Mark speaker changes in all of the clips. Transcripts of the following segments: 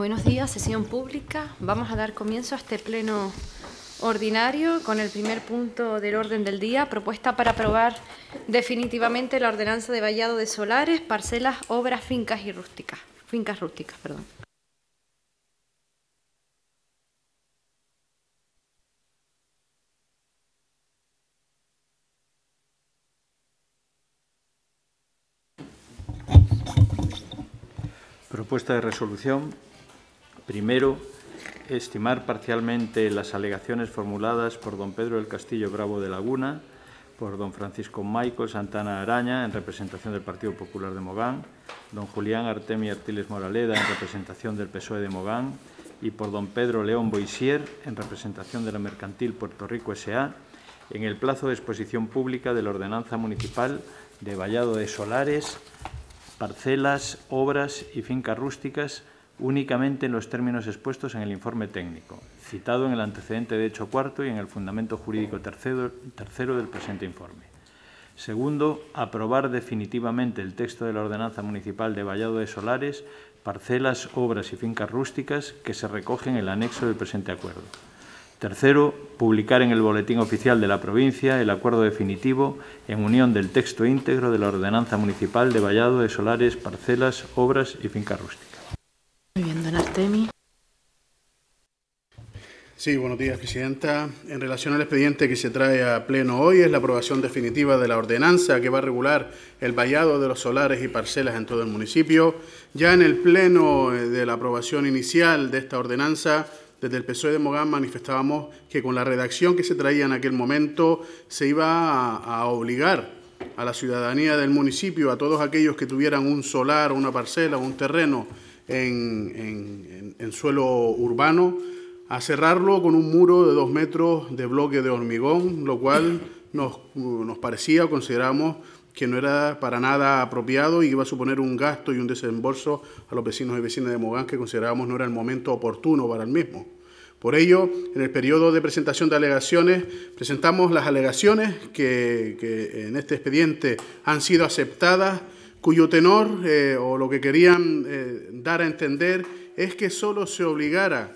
Speaker 1: Buenos días, sesión pública. Vamos a dar comienzo a este pleno ordinario con el primer punto del orden del día, propuesta para aprobar definitivamente la ordenanza de vallado de solares, parcelas, obras, fincas y rústicas, fincas rústicas, perdón.
Speaker 2: Propuesta de resolución Primero, estimar parcialmente las alegaciones formuladas por don Pedro del Castillo Bravo de Laguna, por don Francisco Michael Santana Araña, en representación del Partido Popular de Mogán, don Julián Artemi Artiles Moraleda, en representación del PSOE de Mogán, y por don Pedro León Boisier, en representación de la Mercantil Puerto Rico S.A., en el plazo de exposición pública de la Ordenanza Municipal de Vallado de Solares, Parcelas, Obras y Fincas Rústicas, únicamente en los términos expuestos en el informe técnico, citado en el antecedente de hecho cuarto y en el fundamento jurídico tercero, del presente informe. Segundo, aprobar definitivamente el texto de la ordenanza municipal de vallado de solares, parcelas, obras y fincas rústicas que se recogen en el anexo del presente acuerdo. Tercero, publicar en el Boletín Oficial de la Provincia el acuerdo definitivo en unión del texto íntegro de la Ordenanza Municipal de Vallado de Solares, Parcelas, Obras y Fincas Rústicas.
Speaker 3: Viviendo en Artemis. Sí, buenos días, Presidenta. En relación al expediente que se trae a pleno hoy, es la aprobación definitiva de la ordenanza que va a regular el vallado de los solares y parcelas en todo el municipio. Ya en el pleno eh, de la aprobación inicial de esta ordenanza, desde el PSOE de Mogán manifestábamos que con la redacción que se traía en aquel momento se iba a, obligar a la ciudadanía del municipio, a todos aquellos que tuvieran un solar, una parcela, o un terreno en, suelo urbano, a cerrarlo con un muro de dos metros de bloque de hormigón, lo cual nos, parecía o consideramos que no era para nada apropiado y iba a suponer un gasto y un desembolso a los vecinos y vecinas de Mogán que considerábamos no era el momento oportuno para el mismo. Por ello, en el periodo de presentación de alegaciones, presentamos las alegaciones que en este expediente han sido aceptadas cuyo tenor eh, o lo que querían eh, dar a entender es que solo se obligara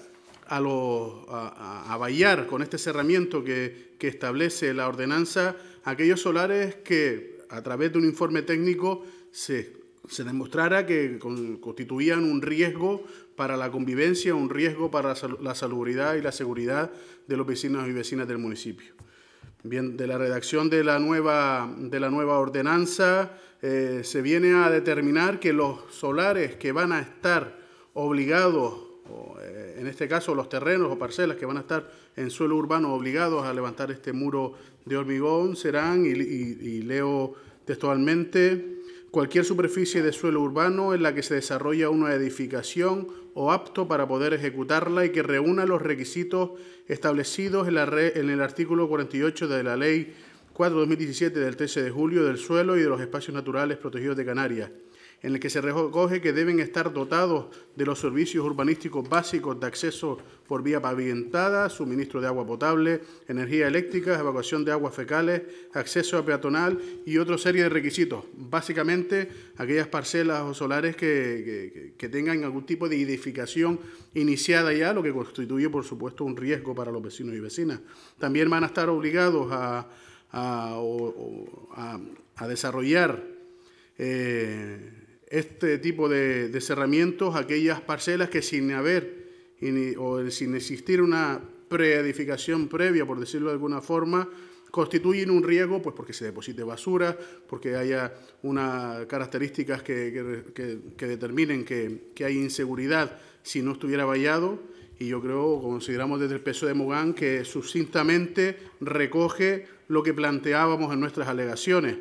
Speaker 3: a, lo, a, vallar con este cerramiento que, establece la ordenanza aquellos solares que a través de un informe técnico se, se demostrara que constituían un riesgo para la convivencia, un riesgo para la, salubridad y la seguridad de los vecinos y vecinas del municipio. Bien, de la redacción de la nueva, de la nueva ordenanza eh, se viene a determinar que los solares que van a estar obligados, eh, en este caso los terrenos o parcelas que van a estar en suelo urbano obligados a levantar este muro de hormigón, serán, y, leo textualmente, cualquier superficie de suelo urbano en la que se desarrolla una edificación o apto para poder ejecutarla y que reúna los requisitos establecidos en, la en el artículo 48 de la Ley 4-2017 del 13 de julio del suelo y de los espacios naturales protegidos de Canarias, en el que se recoge que deben estar dotados de los servicios urbanísticos básicos de acceso por vía pavimentada, suministro de agua potable, energía eléctrica, evacuación de aguas fecales, acceso a peatonal y otra serie de requisitos. Básicamente, aquellas parcelas o solares que, que tengan algún tipo de edificación iniciada ya, lo que constituye, por supuesto, un riesgo para los vecinos y vecinas. También van a estar obligados a a, desarrollar eh, este tipo de, cerramientos, aquellas parcelas que sin haber o sin existir una preedificación previa, por decirlo de alguna forma, constituyen un riesgo pues porque se deposite basura, porque haya unas características que, determinen que, hay inseguridad si no estuviera vallado y yo creo, consideramos desde el peso de Mogán, que sucintamente recoge lo que planteábamos en nuestras alegaciones.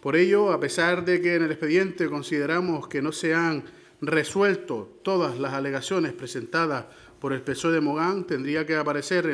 Speaker 3: Por ello, a pesar de que en el expediente consideramos que no se han resuelto todas las alegaciones presentadas por el PSOE de Mogán, tendría que aparecer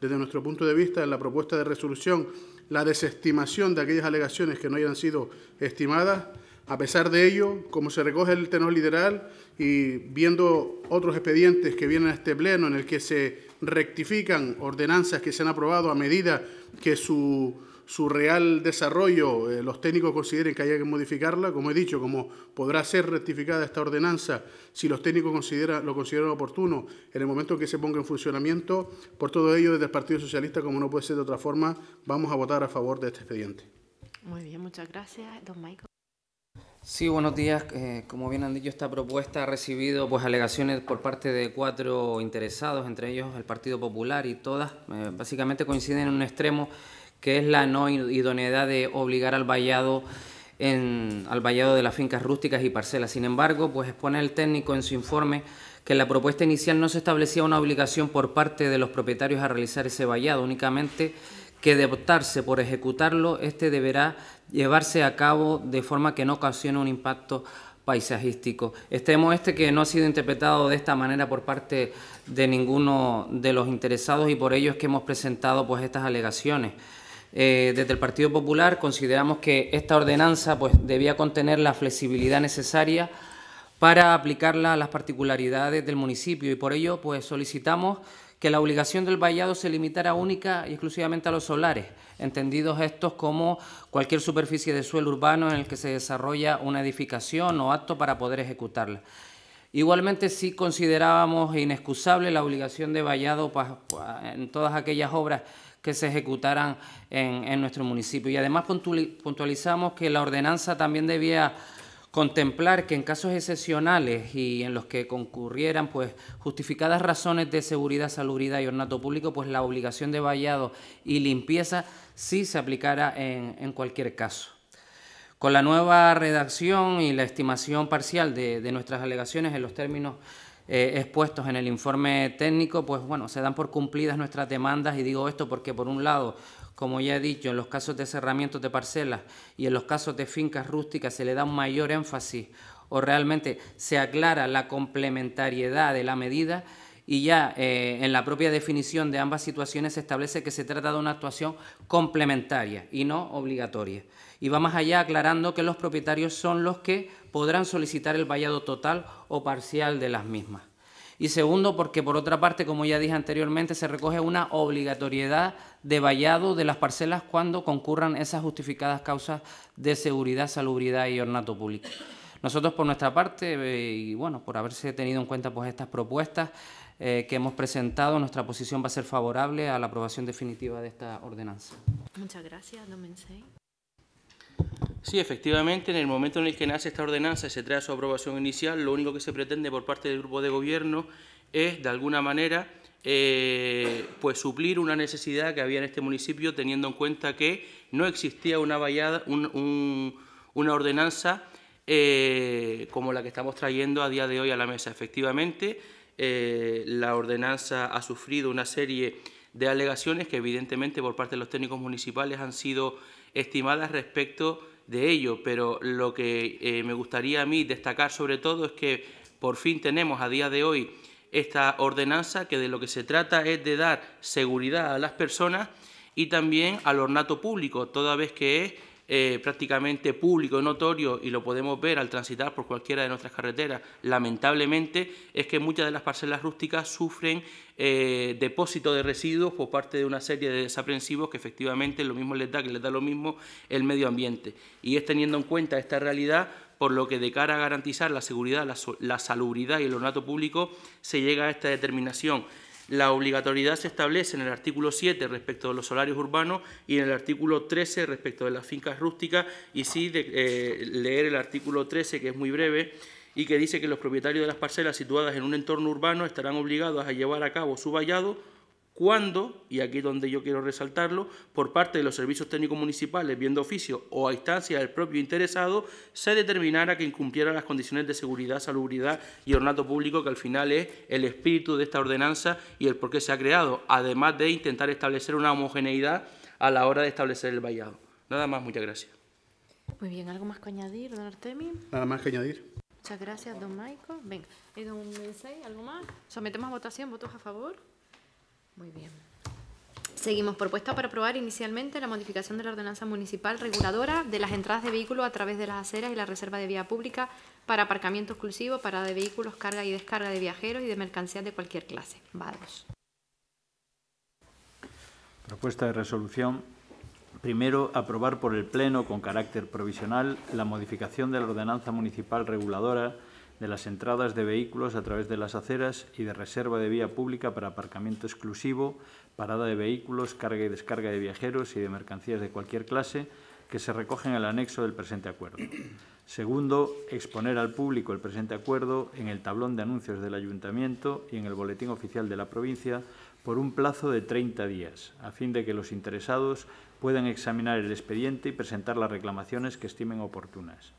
Speaker 3: desde nuestro punto de vista en la propuesta de resolución la desestimación de aquellas alegaciones que no hayan sido estimadas. A pesar de ello, como se recoge el tenor literal, y viendo otros expedientes que vienen a este pleno en el que se rectifican ordenanzas que se han aprobado a medida que su, su real desarrollo eh, los técnicos consideren que haya que modificarla, como he dicho, como podrá ser rectificada esta ordenanza si los técnicos considera, lo consideran oportuno en el momento que se ponga en funcionamiento, por todo ello desde el Partido Socialista, como no puede ser de otra forma, vamos a votar a favor de este expediente.
Speaker 4: Muy bien, muchas gracias,
Speaker 1: don
Speaker 3: Michael. Sí, buenos días. Eh, como bien han dicho, esta propuesta ha recibido pues
Speaker 4: alegaciones por parte de cuatro interesados, entre ellos el Partido Popular y todas eh, básicamente coinciden en un extremo que es la no idoneidad de obligar al vallado en, al vallado de las fincas rústicas y parcelas. Sin embargo, pues expone el técnico en su informe que en la propuesta inicial no se establecía una obligación por parte de los propietarios a realizar ese vallado, únicamente que de optarse por ejecutarlo, este deberá llevarse a cabo de forma que no ocasione un impacto paisajístico. Este este que no ha sido interpretado de esta manera por parte de ninguno de los interesados y por ello es que hemos presentado pues estas alegaciones. Eh, desde el Partido Popular consideramos que esta ordenanza pues debía contener la flexibilidad necesaria para aplicarla a las particularidades del municipio y por ello pues solicitamos que la obligación del vallado se limitara única y exclusivamente a los solares, entendidos estos como cualquier superficie de suelo urbano en el que se desarrolla una edificación o acto para poder ejecutarla. Igualmente sí considerábamos inexcusable la obligación de vallado en todas aquellas obras que se ejecutaran en, en nuestro municipio. Y además puntualizamos que la ordenanza también debía contemplar que en casos excepcionales y en los que concurrieran pues justificadas razones de seguridad, salubridad y ornato público, pues la obligación de vallado y limpieza sí se aplicara en, cualquier caso. Con la nueva redacción y la estimación parcial de, nuestras alegaciones en los términos eh, expuestos en el informe técnico, pues bueno, se dan por cumplidas nuestras demandas y digo esto porque por un lado como ya he dicho, en los casos de cerramientos de parcelas y en los casos de fincas rústicas se le da un mayor énfasis o realmente se aclara la complementariedad de la medida y ya eh, en la propia definición de ambas situaciones se establece que se trata de una actuación complementaria y no obligatoria. Y va más allá aclarando que los propietarios son los que podrán solicitar el vallado total o parcial de las mismas. Y segundo, porque por otra parte, como ya dije anteriormente, se recoge una obligatoriedad de vallado de las parcelas cuando concurran esas justificadas causas de seguridad, salubridad y ornato público. Nosotros por nuestra parte, eh, y bueno, por haberse tenido en cuenta pues estas propuestas eh, que hemos presentado, nuestra posición va a ser favorable a la aprobación definitiva de esta ordenanza.
Speaker 1: Muchas gracias, don
Speaker 4: Sí,
Speaker 5: efectivamente, en el momento en el que nace esta ordenanza y se trae su aprobación inicial, lo único que se pretende por parte del grupo de gobierno es, de alguna manera, eh, pues suplir una necesidad que había en este municipio, teniendo en cuenta que no existía una vallada, una ordenanza eh, como la que estamos trayendo a día de hoy a la mesa. Efectivamente, eh, la ordenanza ha sufrido una serie de alegaciones que evidentemente por parte de los técnicos municipales han sido estimadas respecto de ello, pero lo que eh, me gustaría a mí destacar sobre todo es que por fin tenemos a día de hoy esta ordenanza que de lo que se trata es de dar seguridad a las personas y también al ornato público, toda vez que es eh, prácticamente público y notorio, y lo podemos ver al transitar por cualquiera de nuestras carreteras, lamentablemente, es que muchas de las parcelas rústicas sufren eh, depósito de residuos por parte de una serie de desaprensivos que efectivamente lo mismo les da, que les da lo mismo el medio ambiente. Y es teniendo en cuenta esta realidad por lo que de cara a garantizar la seguridad, la, la salubridad y el ornato público, se llega a esta determinación. La obligatoriedad se establece en el artículo 7 respecto de los horarios urbanos y en el artículo 13 respecto de las fincas rústicas y sí de, eh, leer el artículo 13 que es muy breve y que dice que los propietarios de las parcelas situadas en un entorno urbano estarán obligados a llevar a cabo su vallado cuando, y aquí es donde yo quiero resaltarlo, por parte de los servicios técnicos municipales, viendo oficio o a instancia del propio interesado, se determinara que incumpliera las condiciones de seguridad, salubridad y ornato público, que al final es el espíritu de esta ordenanza y el por qué se ha creado, además de intentar establecer una homogeneidad a la hora de establecer el vallado. Nada más, muchas gracias.
Speaker 1: Muy bien, ¿algo más que añadir, don Artemi?
Speaker 3: Nada más que añadir.
Speaker 1: Muchas gracias, don Maico. Venga, y don Mensei, ¿algo más? Sometemos a votación, votos a favor. Muy bien. Seguimos. Propuesta para aprobar inicialmente la modificación de la ordenanza municipal reguladora de las entradas de vehículos a través de las aceras y la reserva de vía pública para aparcamiento exclusivo, parada de vehículos, carga y descarga de viajeros y de mercancías de cualquier clase. Vados.
Speaker 2: Propuesta de resolución. Primero, aprobar por el Pleno con carácter provisional la modificación de la ordenanza municipal reguladora de las entradas de vehículos a través de las aceras y de reserva de vía pública para aparcamiento exclusivo, parada de vehículos, carga y descarga de viajeros y de mercancías de cualquier clase que se recogen en el anexo del presente acuerdo. Segundo, exponer al público el presente acuerdo en el tablón de anuncios del Ayuntamiento y en el Boletín Oficial de la provincia por un plazo de 30 días, a fin de que los interesados puedan examinar el expediente y presentar las reclamaciones que estimen oportunas.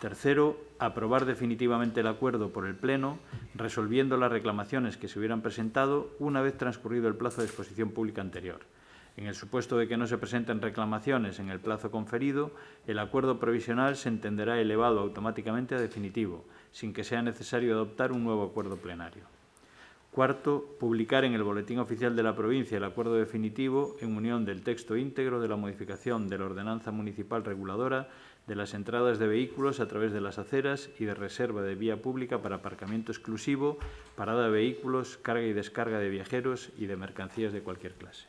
Speaker 2: Tercero, aprobar definitivamente el acuerdo por el Pleno, resolviendo las reclamaciones que se hubieran presentado una vez transcurrido el plazo de exposición pública anterior. En el supuesto de que no se presenten reclamaciones en el plazo conferido, el acuerdo provisional se entenderá elevado automáticamente a definitivo, sin que sea necesario adoptar un nuevo acuerdo plenario. Cuarto, publicar en el Boletín Oficial de la Provincia el acuerdo definitivo en unión del texto íntegro de la modificación de la Ordenanza Municipal Reguladora de las entradas de vehículos a través de las aceras y de reserva de vía pública para aparcamiento exclusivo, parada de vehículos, carga y descarga de viajeros y de mercancías de cualquier clase.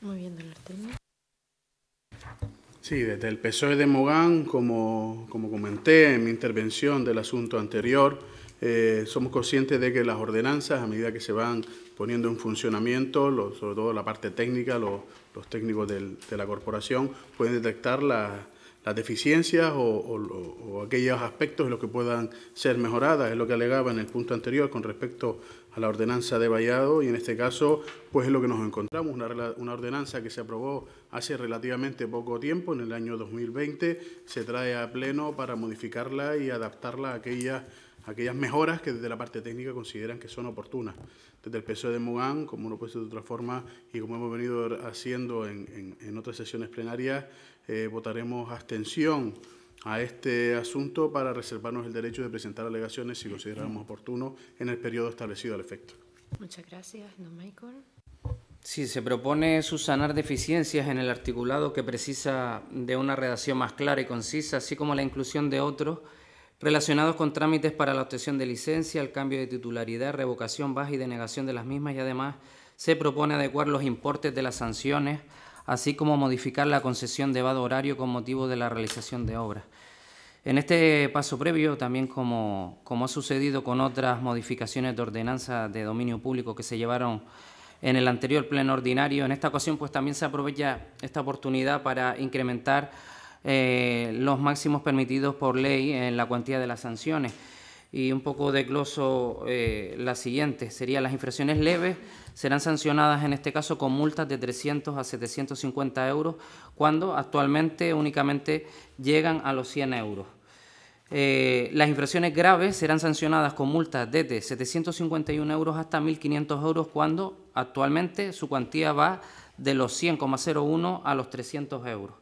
Speaker 1: Muy bien, don Artemio.
Speaker 3: Sí, desde el PSOE de Mogán, como, como comenté en mi intervención del asunto anterior, eh, somos conscientes de que las ordenanzas, a medida que se van poniendo en funcionamiento, sobre todo la parte técnica, los técnicos de la corporación pueden detectar las las deficiencias o, aquellos aspectos en los que puedan ser mejoradas. Es lo que alegaba en el punto anterior con respecto a la ordenanza de vallado y en este caso pues es lo que nos encontramos, una, una ordenanza que se aprobó hace relativamente poco tiempo, en el año 2020, se trae a pleno para modificarla y adaptarla a aquellas aquellas mejoras que desde la parte técnica consideran que son oportunas. Desde el PSOE de Mogán, como uno puede ser de otra forma, y como hemos venido haciendo en, en otras sesiones plenarias, eh, votaremos abstención a este asunto para reservarnos el derecho de presentar alegaciones si consideramos oportuno en el periodo establecido al efecto.
Speaker 1: Muchas gracias, don Michael.
Speaker 3: Sí, se propone subsanar
Speaker 4: deficiencias en el articulado que precisa de una redacción más clara y concisa, así como la inclusión de otros relacionados con trámites para la obtención de licencia, el cambio de titularidad, revocación, baja y denegación de las mismas y además se propone adecuar los importes de las sanciones así como modificar la concesión de vado horario con motivo de la realización de obras. En este paso previo, también como, ha sucedido con otras modificaciones de ordenanza de dominio público que se llevaron en el anterior pleno ordinario, en esta ocasión pues también se aprovecha esta oportunidad para incrementar eh, los máximos permitidos por ley en la cuantía de las sanciones. Y un poco de gloso eh, la siguiente, serían las infracciones leves, serán sancionadas en este caso con multas de 300 a 750 euros, cuando actualmente únicamente llegan a los 100 euros. Eh, las infracciones graves serán sancionadas con multas desde 751 euros hasta 1.500 euros, cuando actualmente su cuantía va de los 100,01 a los 300 euros.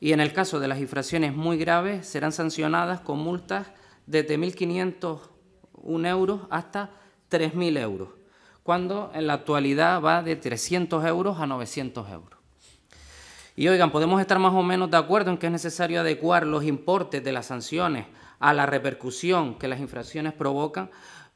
Speaker 4: Y en el caso de las infracciones muy graves, serán sancionadas con multas desde 1.501 euros hasta 3.000 euros cuando en la actualidad va de 300 euros a 900 euros. Y oigan, podemos estar más o menos de acuerdo en que es necesario adecuar los importes de las sanciones a la repercusión que las infracciones provocan,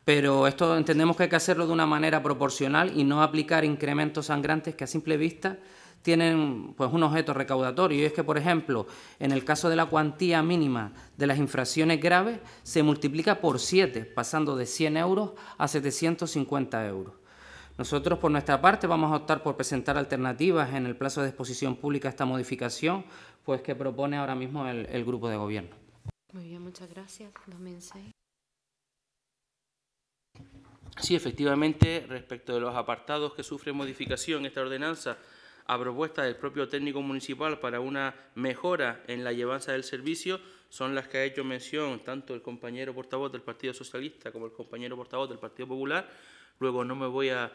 Speaker 4: pero esto entendemos que hay que hacerlo de una manera proporcional y no aplicar incrementos sangrantes que a simple vista tienen pues, un objeto recaudatorio y es que, por ejemplo, en el caso de la cuantía mínima de las infracciones graves se multiplica por 7, pasando de 100 euros a 750 euros. Nosotros, por nuestra parte, vamos a optar por presentar alternativas en el plazo de exposición pública a esta modificación pues, que propone ahora mismo el, Grupo de Gobierno.
Speaker 1: Muy bien, muchas gracias.
Speaker 5: Sí, efectivamente, respecto de los apartados que sufren modificación esta ordenanza, a propuesta del propio técnico municipal para una mejora en la llevanza del servicio son las que ha hecho mención tanto el compañero portavoz del Partido Socialista como el compañero portavoz del Partido Popular. Luego no me voy a,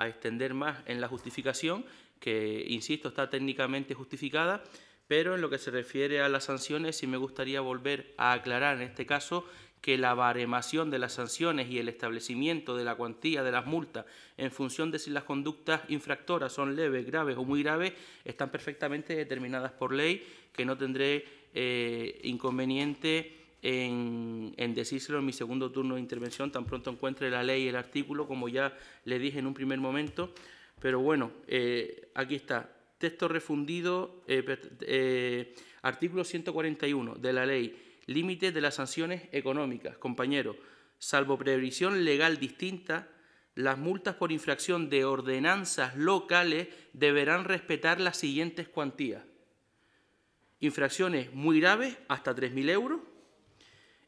Speaker 5: extender más en la justificación, que, insisto, está técnicamente justificada, pero en lo que se refiere a las sanciones sí me gustaría volver a aclarar en este caso que la baremación de las sanciones y el establecimiento de la cuantía de las multas en función de si las conductas infractoras son leves, graves o muy graves están perfectamente determinadas por ley, que no tendré eh, inconveniente en, decírselo en mi segundo turno de intervención, tan pronto encuentre la ley y el artículo, como ya le dije en un primer momento. Pero bueno, eh, aquí está, texto refundido, eh, artículo 141 de la ley límite de las sanciones económicas, compañero, salvo previsión legal distinta, las multas por infracción de ordenanzas locales deberán respetar las siguientes cuantías. Infracciones muy graves hasta 3.000 euros,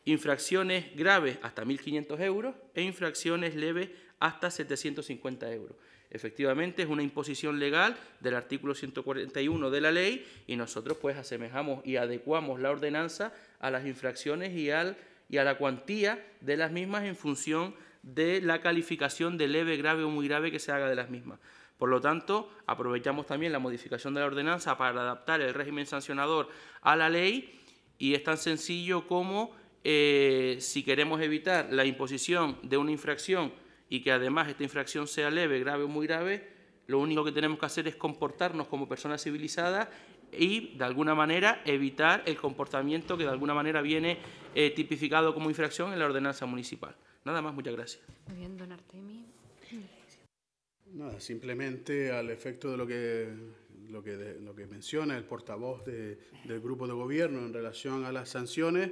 Speaker 5: infracciones graves hasta 1.500 euros e infracciones leves hasta 750 euros. Efectivamente, es una imposición legal del artículo 141 de la ley y nosotros pues asemejamos y adecuamos la ordenanza a las infracciones y, al, y a la cuantía de las mismas en función de la calificación de leve, grave o muy grave que se haga de las mismas. Por lo tanto, aprovechamos también la modificación de la ordenanza para adaptar el régimen sancionador a la ley y es tan sencillo como eh, si queremos evitar la imposición de una infracción y que además esta infracción sea leve, grave o muy grave, lo único que tenemos que hacer es comportarnos como personas civilizadas y de alguna manera evitar el comportamiento que de alguna manera viene eh, tipificado como infracción en la ordenanza municipal. Nada más, muchas gracias.
Speaker 1: Muy bien, don
Speaker 3: Nada, simplemente al efecto de lo que, lo que, lo que menciona el portavoz del grupo de gobierno en relación a las sanciones,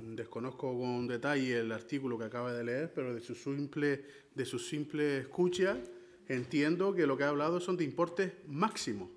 Speaker 3: desconozco con detalle el artículo que acaba de leer, pero de su simple, de su simple escucha entiendo que lo que ha hablado son de importes máximos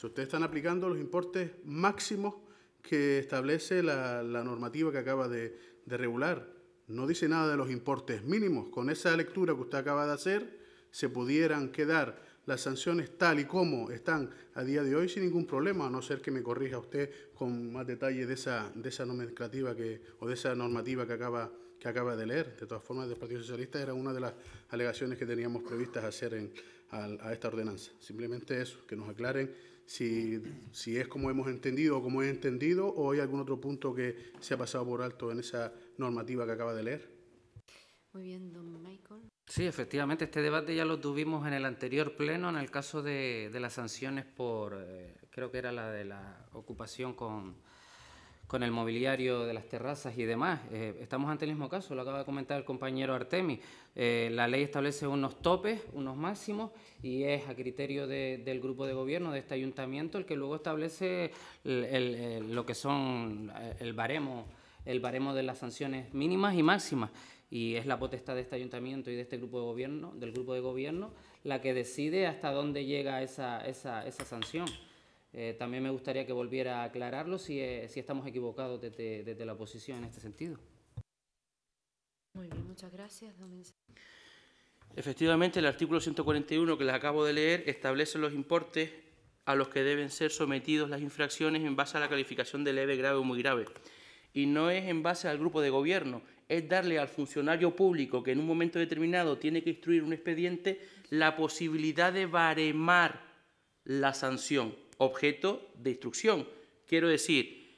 Speaker 3: si ustedes están aplicando los importes máximos que establece la, normativa que acaba de, regular. No dice nada de los importes mínimos. Con esa lectura que usted acaba de hacer, se pudieran quedar las sanciones tal y como están a día de hoy sin ningún problema, a no ser que me corrija usted con más detalle de esa, de esa nomenclativa que, o de esa normativa que acaba, que acaba de leer. De todas formas, el Partido Socialista era una de las alegaciones que teníamos previstas hacer en, a esta ordenanza. Simplemente eso, que nos aclaren si, si es como hemos entendido o como he entendido, o hay algún otro punto que se ha pasado por alto en esa normativa que acaba de leer.
Speaker 1: Muy bien, don Michael.
Speaker 4: Sí, efectivamente, este debate ya lo tuvimos en el anterior pleno, en el caso de, las sanciones por, eh, creo que era la de la ocupación con, con el mobiliario de las terrazas y demás. Eh, estamos ante el mismo caso, lo acaba de comentar el compañero Artemi. Eh, la ley establece unos topes, unos máximos, y es a criterio del grupo de gobierno de este ayuntamiento el que luego establece lo que son eh, el baremo, el baremo de las sanciones mínimas y máximas. Y es la potestad de este ayuntamiento y de este grupo de gobierno, del grupo de gobierno, la que decide hasta dónde llega esa, esa, esa sanción. Eh, también me gustaría que volviera a aclararlo si, eh, estamos equivocados desde, la oposición en este sentido.
Speaker 1: Muy bien, muchas gracias,
Speaker 5: Efectivamente, el artículo 141 que les acabo de leer establece los importes a los que deben ser sometidos las infracciones en base a la calificación de leve, grave o muy grave. Y no es en base al grupo de gobierno, es darle al funcionario público que en un momento determinado tiene que instruir un expediente la posibilidad de baremar la sanción objeto de instrucción. Quiero decir,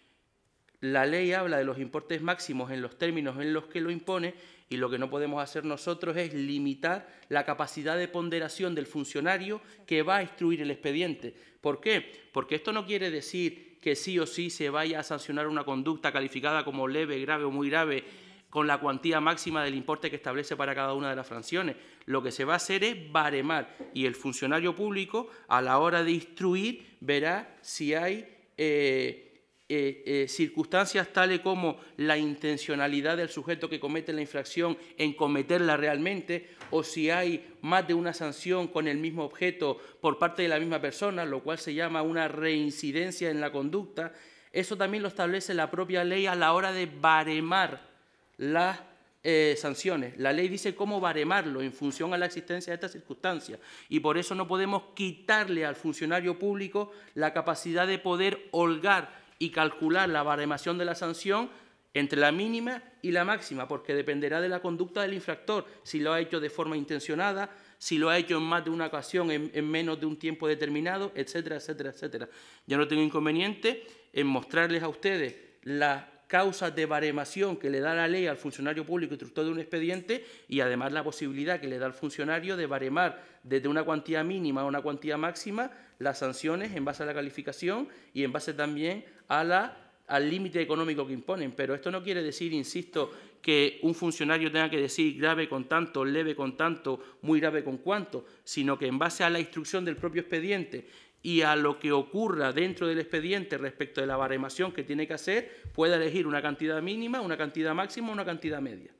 Speaker 5: la ley habla de los importes máximos en los términos en los que lo impone y lo que no podemos hacer nosotros es limitar la capacidad de ponderación del funcionario que va a instruir el expediente. ¿Por qué? Porque esto no quiere decir que sí o sí se vaya a sancionar una conducta calificada como leve, grave o muy grave con la cuantía máxima del importe que establece para cada una de las fracciones. Lo que se va a hacer es baremar y el funcionario público a la hora de instruir verá si hay eh, eh, eh, circunstancias tales como la intencionalidad del sujeto que comete la infracción en cometerla realmente o si hay más de una sanción con el mismo objeto por parte de la misma persona, lo cual se llama una reincidencia en la conducta. Eso también lo establece la propia ley a la hora de baremar las eh, sanciones. La ley dice cómo baremarlo en función a la existencia de estas circunstancias y por eso no podemos quitarle al funcionario público la capacidad de poder holgar y calcular la baremación de la sanción entre la mínima y la máxima, porque dependerá de la conducta del infractor, si lo ha hecho de forma intencionada, si lo ha hecho en más de una ocasión, en, en menos de un tiempo determinado, etcétera, etcétera, etcétera. Yo no tengo inconveniente en mostrarles a ustedes la causas de baremación que le da la ley al funcionario público instructor de un expediente y además la posibilidad que le da al funcionario de baremar desde una cuantía mínima a una cuantía máxima las sanciones en base a la calificación y en base también a la, al límite económico que imponen. Pero esto no quiere decir, insisto, que un funcionario tenga que decir grave con tanto, leve con tanto, muy grave con cuánto, sino que en base a la instrucción del propio expediente y a lo que ocurra dentro del expediente respecto de la baremación que tiene que hacer, pueda elegir una cantidad mínima, una cantidad máxima, o una cantidad media.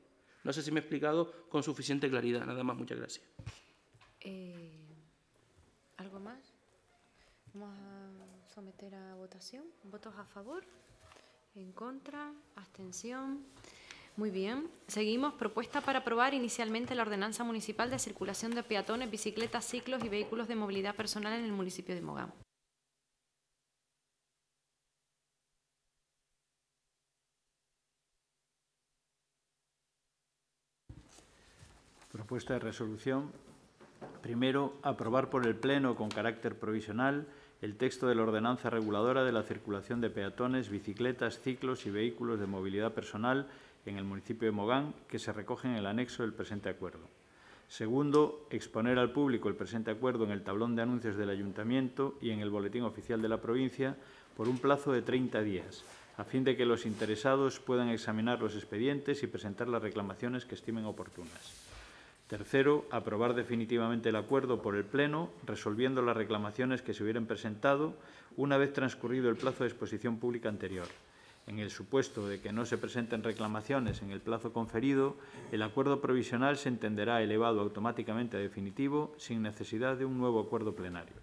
Speaker 5: No sé si me he explicado con suficiente claridad. Nada más, muchas gracias.
Speaker 1: Eh, ¿Algo más? Vamos a someter a votación. ¿Votos a favor? ¿En contra? ¿Abstención? Muy bien. Seguimos. Propuesta para aprobar inicialmente la Ordenanza Municipal de Circulación de Peatones, Bicicletas, Ciclos y Vehículos de Movilidad Personal en el municipio de Mogán.
Speaker 2: Propuesta de resolución. Primero, aprobar por el Pleno con carácter provisional el texto de la ordenanza reguladora de la circulación de peatones, bicicletas, ciclos y vehículos de movilidad personal en el municipio de Mogán, que se recoge en el anexo del presente acuerdo. Segundo, exponer al público el presente acuerdo en el tablón de anuncios del Ayuntamiento y en el Boletín Oficial de la provincia por un plazo de 30 días, a fin de que los interesados puedan examinar los expedientes y presentar las reclamaciones que estimen oportunas. Tercero, aprobar definitivamente el acuerdo por el Pleno, resolviendo las reclamaciones que se hubieran presentado una vez transcurrido el plazo de exposición pública anterior. En el supuesto de que no se presenten reclamaciones en el plazo conferido, el acuerdo provisional se entenderá elevado automáticamente a definitivo sin necesidad de un nuevo acuerdo plenario.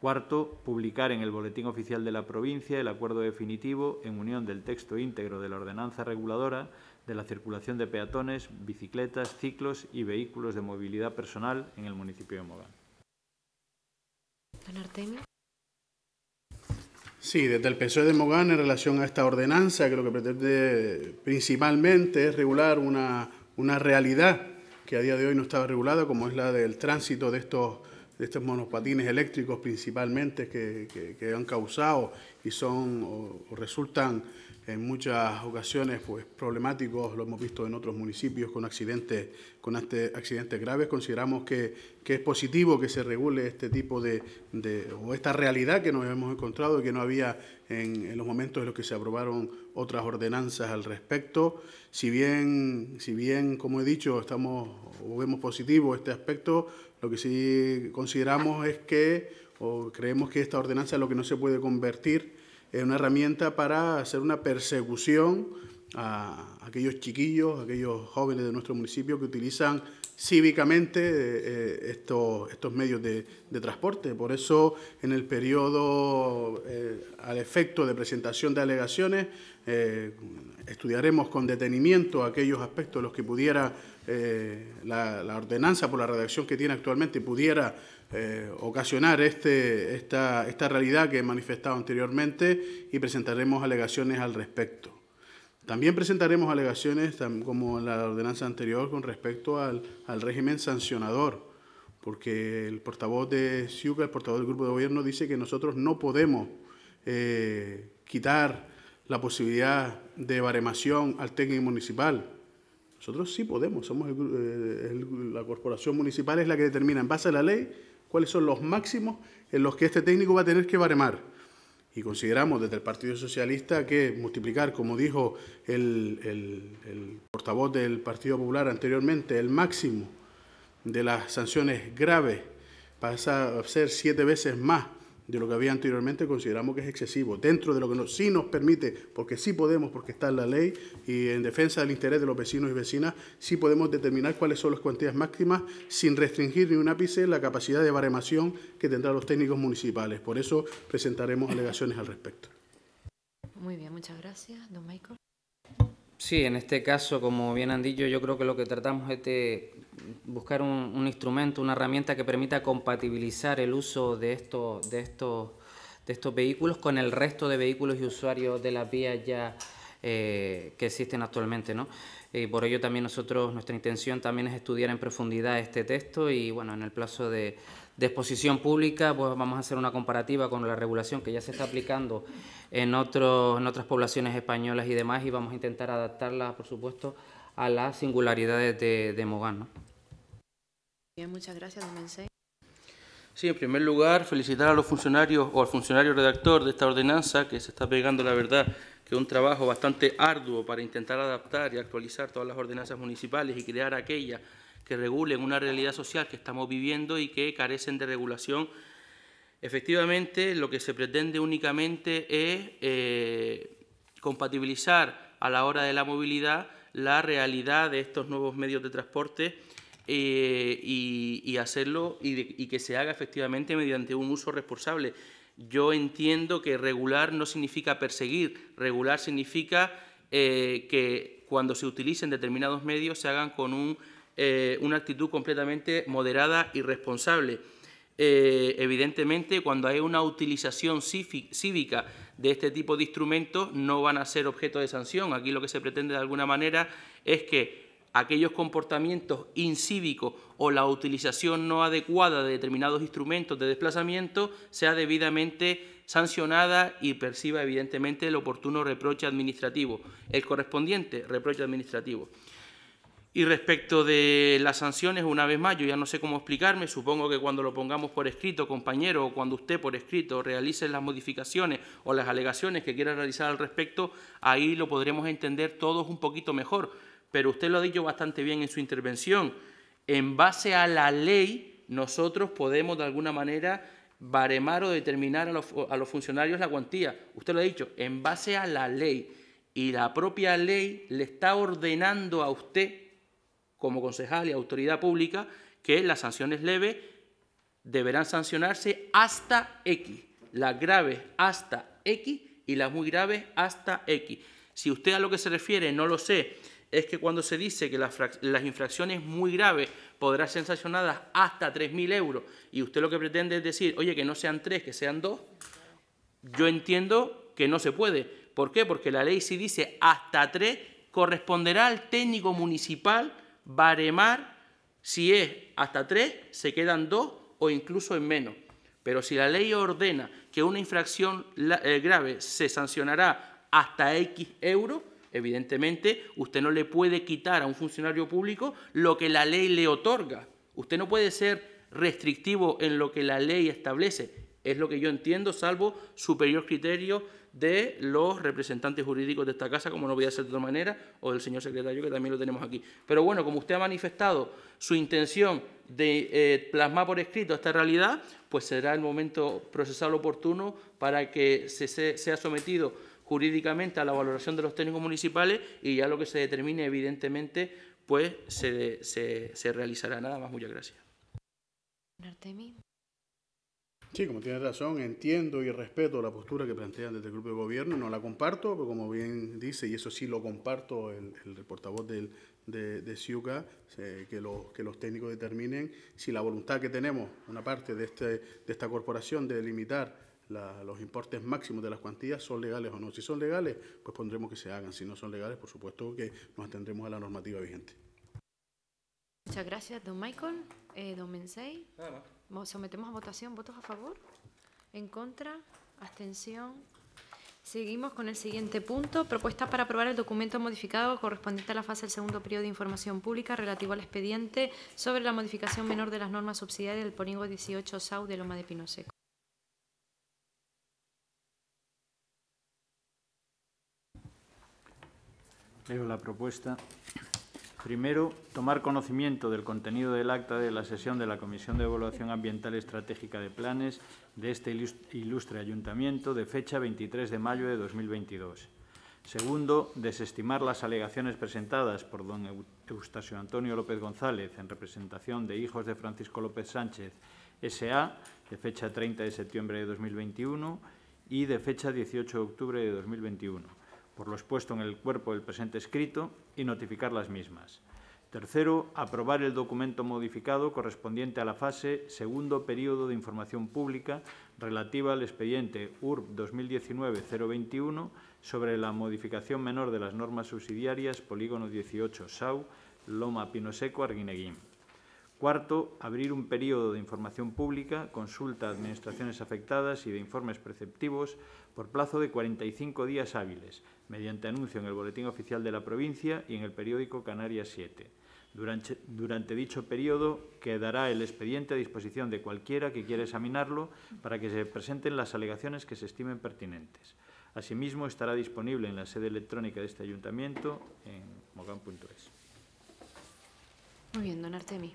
Speaker 2: Cuarto, publicar en el Boletín Oficial de la Provincia el acuerdo definitivo en unión del texto íntegro de la ordenanza reguladora de la circulación de peatones, bicicletas, ciclos y vehículos de movilidad personal en el municipio de Mogán.
Speaker 3: Sí, desde el PSOE de Mogán en relación a esta ordenanza que lo que pretende principalmente es regular una, realidad que a día de hoy no estaba regulada, como es la del tránsito de estos, de monopatines eléctricos principalmente que, han causado y son o resultan en muchas ocasiones pues, problemáticos, lo hemos visto en otros municipios con accidentes, con este, accidentes graves. Consideramos que, que es positivo que se regule este tipo de, o esta realidad que nos hemos encontrado y que no había en, los momentos en los que se aprobaron otras ordenanzas al respecto. Si bien, si bien como he dicho, estamos vemos positivo este aspecto, lo que sí consideramos es que o creemos que esta ordenanza es lo que no se puede convertir una herramienta para hacer una persecución a aquellos chiquillos, a aquellos jóvenes de nuestro municipio que utilizan cívicamente eh, estos, medios de, transporte. Por eso, en el periodo eh, al efecto de presentación de alegaciones, eh, estudiaremos con detenimiento aquellos aspectos en los que pudiera la ordenanza, por la redacción que tiene actualmente, pudiera eh, ocasionar este, esta, realidad que he manifestado anteriormente y presentaremos alegaciones al respecto. También presentaremos alegaciones, como en la ordenanza anterior, con respecto al, régimen sancionador, porque el portavoz de SIUCA, el portavoz del grupo de gobierno, dice que nosotros no podemos eh, quitar la posibilidad de baremación al técnico municipal. Nosotros sí podemos, somos eh, la corporación municipal es la que determina en base a la ley cuáles son los máximos en los que este técnico va a tener que baremar. Y consideramos desde el Partido Socialista que multiplicar, como dijo el, el portavoz del Partido Popular anteriormente, el máximo de las sanciones graves pasa a ser siete veces más de lo que había anteriormente, consideramos que es excesivo, dentro de lo que sí nos permite, porque sí podemos, porque está en la ley, y en defensa del interés de los vecinos y vecinas, sí podemos determinar cuáles son las cuantías máximas sin restringir ni un ápice la capacidad de baremación que tendrán los técnicos municipales. Por eso presentaremos alegaciones al respecto.
Speaker 4: Muy
Speaker 1: bien, muchas gracias. Don Michael.
Speaker 4: Sí, en este caso, como bien han dicho, yo creo que lo que tratamos este buscar un, instrumento, una herramienta que permita compatibilizar el uso de, estos, de, estos, de estos vehículos con el resto de vehículos y usuarios de las vías ya eh, que existen actualmente. Y por ello también nosotros, nuestra intención también es estudiar en profundidad este texto y bueno, en el plazo de, de exposición pública, pues, vamos a hacer una comparativa con la regulación que ya se está aplicando en, otros, en otras poblaciones españolas y demás y vamos a intentar adaptarla, por supuesto, a las singularidades de, de Mogán. ¿no?
Speaker 1: Bien, muchas gracias, don
Speaker 4: Sí, en primer lugar,
Speaker 5: felicitar a los funcionarios o al funcionario redactor de esta ordenanza que se está pegando, la verdad, que un trabajo bastante arduo para intentar adaptar y actualizar todas las ordenanzas municipales y crear aquellas que regulen una realidad social que estamos viviendo y que carecen de regulación. Efectivamente, lo que se pretende únicamente es eh, compatibilizar a la hora de la movilidad la realidad de estos nuevos medios de transporte eh, y, hacerlo y, que se haga efectivamente mediante un uso responsable. Yo entiendo que regular no significa perseguir, regular significa eh, que cuando se utilicen determinados medios se hagan con un, eh, una actitud completamente moderada y responsable. evidentemente, cuando hay una utilización cívica de este tipo de instrumentos no van a ser objeto de sanción. Aquí lo que se pretende de alguna manera es que aquellos comportamientos incívicos o la utilización no adecuada de determinados instrumentos de desplazamiento sea debidamente sancionada y perciba evidentemente el oportuno reproche administrativo, el correspondiente reproche administrativo. Y respecto de las sanciones, una vez más, yo ya no sé cómo explicarme, supongo que cuando lo pongamos por escrito, compañero, o cuando usted por escrito realice las modificaciones o las alegaciones que quiera realizar al respecto, ahí lo podremos entender todos un poquito mejor. Pero usted lo ha dicho bastante bien en su intervención. En base a la ley, nosotros podemos de alguna manera baremar o determinar a los, a los funcionarios la cuantía. Usted lo ha dicho, en base a la ley. Y la propia ley le está ordenando a usted como concejal y autoridad pública que las sanciones leves deberán sancionarse hasta X, las graves hasta X y las muy graves hasta X. Si usted a lo que se refiere, no lo sé, es que cuando se dice que las, infracciones muy graves podrán ser sancionadas hasta 3.000 euros y usted lo que pretende es decir, oye, que no sean 3, que sean dos, yo entiendo que no se puede. ¿Por qué? Porque la ley si dice hasta tres, corresponderá al técnico municipal baremar si es hasta tres, se quedan dos o incluso en menos. Pero si la ley ordena que una infracción eh, grave se sancionará hasta X euros, evidentemente usted no le puede quitar a un funcionario público lo que la ley le otorga. Usted no puede ser restrictivo en lo que la ley establece. Es lo que yo entiendo, salvo superior criterio de los representantes jurídicos de esta casa, como no voy a hacer de otra manera, o del señor secretario, que también lo tenemos aquí. Pero bueno, como usted ha manifestado su intención de eh, plasmar por escrito esta realidad, pues será el momento procesal oportuno para que se, sea sometido jurídicamente a la valoración de los técnicos municipales y ya lo que se determine, evidentemente, pues se, se
Speaker 3: realizará. Nada más, muchas gracias. Sí, como tiene razón, entiendo y respeto la postura que plantean desde el grupo de gobierno, no la comparto, pero como bien dice, y eso sí lo comparto, el, el portavoz del, de, de eh, que, los que los técnicos determinen si la voluntad que tenemos, una parte de, este, de esta corporación, de limitar los importes máximos de las cuantías son legales o no. Si son legales, pues pondremos que se hagan. Si no son legales, por supuesto que nos atendremos a la normativa vigente.
Speaker 1: Muchas gracias, don Michael. Eh, don Mensei. Nada Sometemos a votación. ¿Votos a favor? ¿En contra? ¿Abstención? Seguimos con el siguiente punto. Propuesta para aprobar el documento modificado correspondiente a la fase del segundo periodo de información pública relativo al expediente sobre la modificación menor de las normas subsidiarias del polígono 18 SAU de Loma de Pinoseco.
Speaker 2: Leo la propuesta. Primero, tomar conocimiento del contenido del acta de la sesión de la Comisión de Evaluación Ambiental Estratégica de Planes de este ilustre ayuntamiento de fecha 23 de mayo de 2022. Segundo, desestimar las alegaciones presentadas por don Eustasio Antonio López González en representación de hijos de Francisco López Sánchez S.A. de fecha 30 de septiembre de 2021 y de fecha 18 de octubre de 2021 por lo expuesto en el cuerpo del presente escrito, y notificar las mismas. Tercero, aprobar el documento modificado correspondiente a la fase segundo periodo de información pública relativa al expediente URB 2019-021 sobre la modificación menor de las normas subsidiarias Polígono 18 SAU, Loma Pinoseco, Arguineguín. Cuarto, abrir un periodo de información pública, consulta a administraciones afectadas y de informes preceptivos por plazo de 45 días hábiles, mediante anuncio en el Boletín Oficial de la Provincia y en el periódico Canarias 7. Durante, dicho periodo quedará el expediente a disposición de cualquiera que quiera examinarlo para que se presenten las alegaciones que se estimen pertinentes. Asimismo, estará disponible en la sede electrónica de este ayuntamiento en Mogan.es
Speaker 1: Muy bien, don Artemi.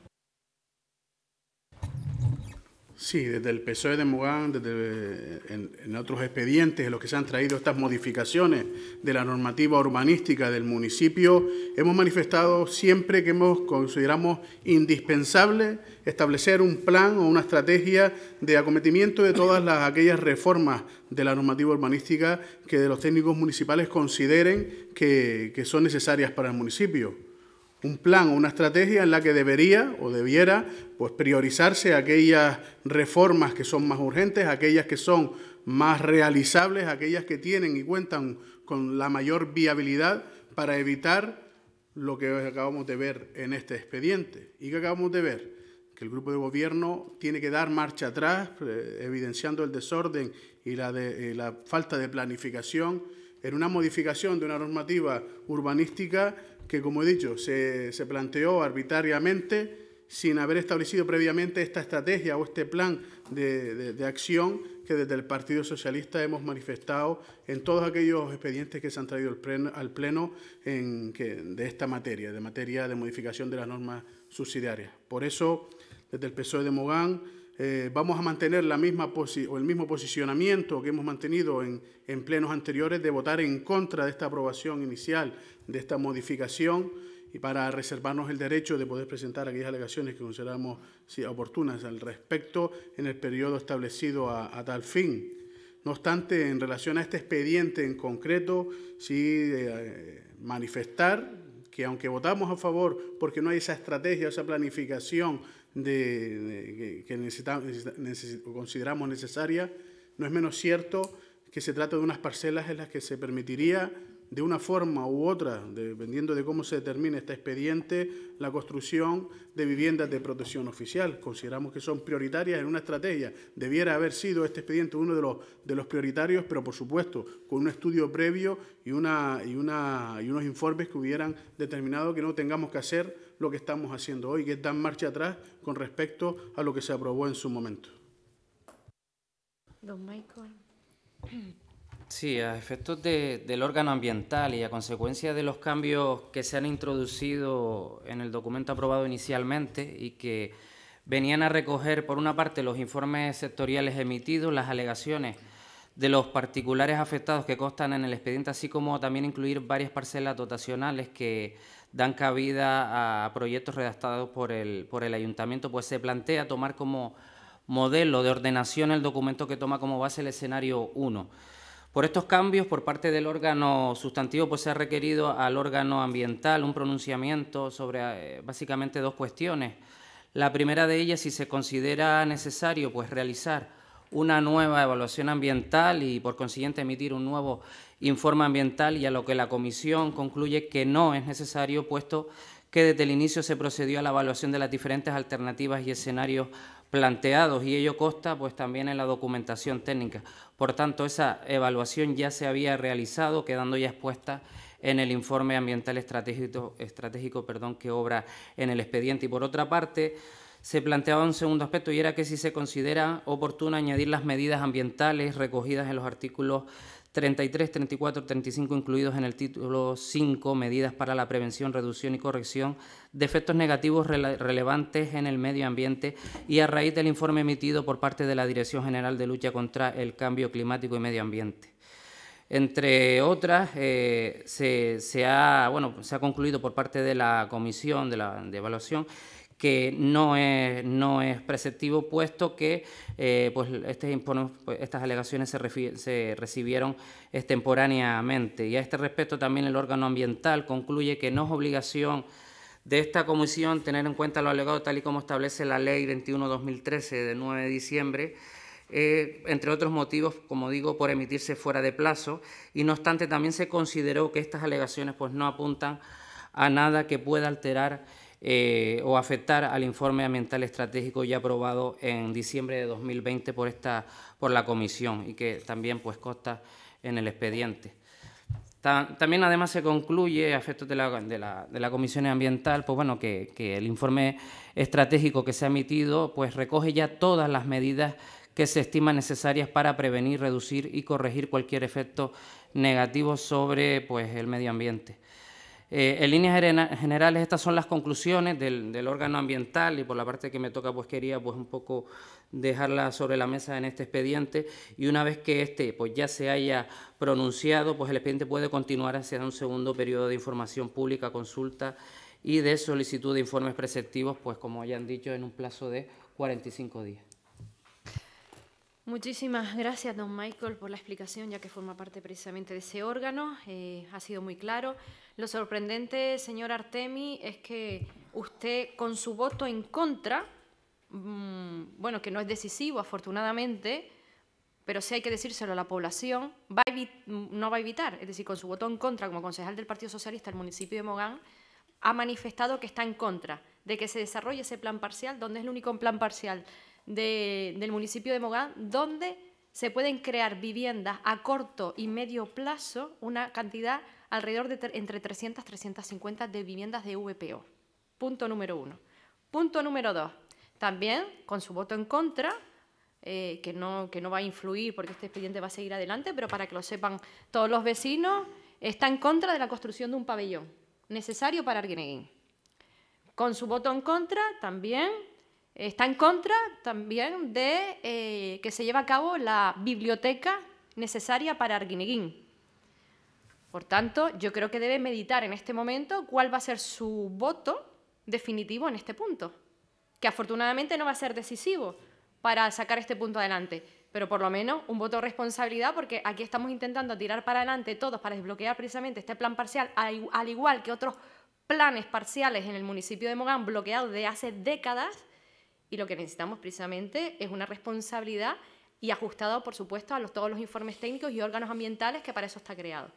Speaker 3: Sí, desde el PSOE de Mogán, desde eh, en, otros expedientes en los que se han traído estas modificaciones de la normativa urbanística del municipio, hemos manifestado siempre que hemos, consideramos indispensable establecer un plan o una estrategia de acometimiento de todas las, aquellas reformas de la normativa urbanística que los técnicos municipales consideren que son necesarias para el municipio un plan o una estrategia en la que debería o debiera pues, priorizarse aquellas reformas que son más urgentes, aquellas que son más realizables, aquellas que tienen y cuentan con la mayor viabilidad para evitar lo que acabamos de ver en este expediente. ¿Y que acabamos de ver? Que el grupo de gobierno tiene que dar marcha atrás, eh, evidenciando el desorden y de, la falta de planificación en una modificación de una normativa urbanística que, como he dicho, se, planteó arbitrariamente sin haber establecido previamente esta estrategia o este plan de, acción que desde el Partido Socialista hemos manifestado en todos aquellos expedientes que se han traído al Pleno, en de esta materia, de materia de modificación de las normas subsidiarias. Por eso, desde el PSOE de Mogán, eh, vamos a mantener la misma o el mismo posicionamiento que hemos mantenido en, en plenos anteriores de votar en contra de esta aprobación inicial de esta modificación y para reservarnos el derecho de poder presentar aquellas alegaciones que consideramos oportunas al respecto en el periodo establecido a, tal fin. No obstante, en relación a este expediente en concreto, sí eh, manifestar que aunque votamos a favor porque no hay esa estrategia, esa planificación de, que consideramos necesaria, no es menos cierto que se trata de unas parcelas en las que se permitiría de una forma u otra, dependiendo de cómo se determine este expediente, la construcción de viviendas de protección oficial. Consideramos que son prioritarias en una estrategia. Debiera haber sido este expediente uno de los, prioritarios, pero por supuesto, con un estudio previo y, y unos informes que hubieran determinado que no tengamos que hacer lo que estamos haciendo hoy, que es dar marcha atrás con respecto a lo que se aprobó en su momento.
Speaker 1: Don Michael.
Speaker 3: Sí, a efectos del órgano ambiental
Speaker 4: y a consecuencia de los cambios que se han introducido en el documento aprobado inicialmente y que venían a recoger, por una parte, los informes sectoriales emitidos, las alegaciones de los particulares afectados que constan en el expediente, así como también incluir varias parcelas dotacionales que dan cabida a proyectos redactados por el, por el ayuntamiento, pues se plantea tomar como modelo de ordenación el documento que toma como base el escenario 1 por estos cambios, por parte del órgano sustantivo, pues se ha requerido al órgano ambiental un pronunciamiento sobre eh, básicamente dos cuestiones. La primera de ellas, si se considera necesario, pues realizar una nueva evaluación ambiental y por consiguiente emitir un nuevo informe ambiental y a lo que la comisión concluye que no es necesario, puesto que desde el inicio se procedió a la evaluación de las diferentes alternativas y escenarios planteados y ello consta pues también en la documentación técnica. Por tanto, esa evaluación ya se había realizado, quedando ya expuesta en el informe ambiental estratégico, estratégico perdón, que obra en el expediente. Y por otra parte, se planteaba un segundo aspecto y era que si se considera oportuno añadir las medidas ambientales recogidas en los artículos 33, 34, 35 incluidos en el título 5, medidas para la prevención, reducción y corrección de efectos negativos relevantes en el medio ambiente y a raíz del informe emitido por parte de la Dirección General de Lucha contra el Cambio Climático y Medio Ambiente. Entre otras, eh, se, se, ha, bueno, se ha concluido por parte de la Comisión de, la, de Evaluación que no es, no es preceptivo, puesto que eh, pues, este pues estas alegaciones se, recibieron extemporáneamente. Y a este respecto también el órgano ambiental concluye que no es obligación de esta comisión tener en cuenta los alegado tal y como establece la ley 21-2013 de 9 de diciembre, eh, entre otros motivos, como digo, por emitirse fuera de plazo, y no obstante también se consideró que estas alegaciones pues, no apuntan a nada que pueda alterar eh, o afectar al informe ambiental estratégico ya aprobado en diciembre de 2020 por, esta, por la comisión y que también pues consta en el expediente. También, además, se concluye, a efectos de la, de Comisión Ambiental, pues bueno, que, el informe estratégico que se ha emitido pues recoge ya todas las medidas que se estiman necesarias para prevenir, reducir y corregir cualquier efecto negativo sobre pues, el medio ambiente. Eh, en líneas generales, estas son las conclusiones del, órgano ambiental y por la parte que me toca, pues quería pues un poco dejarla sobre la mesa en este expediente y una vez que este pues ya se haya pronunciado, pues el expediente puede continuar hacia un segundo periodo de información pública, consulta y de solicitud de informes preceptivos, pues como hayan dicho, en un plazo de 45 días.
Speaker 1: Muchísimas gracias, don Michael, por la explicación, ya que forma parte precisamente de ese órgano. Eh, ha sido muy claro. Lo sorprendente, señor Artemi, es que usted, con su voto en contra, mm, bueno, que no es decisivo, afortunadamente, pero sí hay que decírselo a la población, va no va a evitar, es decir, con su voto en contra como concejal del Partido Socialista del municipio de Mogán, ha manifestado que está en contra de que se desarrolle ese plan parcial, donde es el único plan parcial del municipio de Mogán, donde se pueden crear viviendas a corto y medio plazo, una cantidad alrededor de entre 300 y 350 de viviendas de VPO. Punto número uno. Punto número dos. También, con su voto en contra, eh, que, no, que no va a influir porque este expediente va a seguir adelante, pero para que lo sepan todos los vecinos, está en contra de la construcción de un pabellón necesario para Arguineguín. Con su voto en contra, también Está en contra también de eh, que se lleve a cabo la biblioteca necesaria para Arguineguín. Por tanto, yo creo que debe meditar en este momento cuál va a ser su voto definitivo en este punto, que afortunadamente no va a ser decisivo para sacar este punto adelante, pero por lo menos un voto de responsabilidad porque aquí estamos intentando tirar para adelante todos para desbloquear precisamente este plan parcial, al igual que otros planes parciales en el municipio de Mogán bloqueados de hace décadas y lo que necesitamos precisamente es una responsabilidad y ajustado, por supuesto, a los, todos los informes técnicos y órganos ambientales que para eso está creado.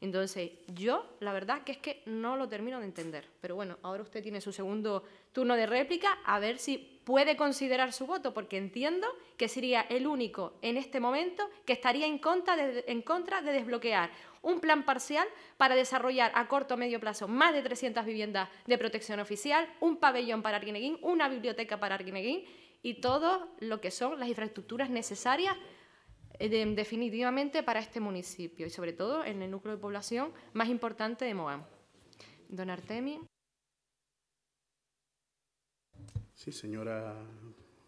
Speaker 1: Entonces, yo la verdad que es que no lo termino de entender. Pero bueno, ahora usted tiene su segundo turno de réplica, a ver si puede considerar su voto, porque entiendo que sería el único en este momento que estaría en contra de, en contra de desbloquear un plan parcial para desarrollar a corto o medio plazo más de 300 viviendas de protección oficial, un pabellón para Arguineguín, una biblioteca para Arguineguín y todo lo que son las infraestructuras necesarias eh, definitivamente para este municipio y sobre todo en el núcleo de población más importante de Moam. Don Artemi.
Speaker 3: Sí, señora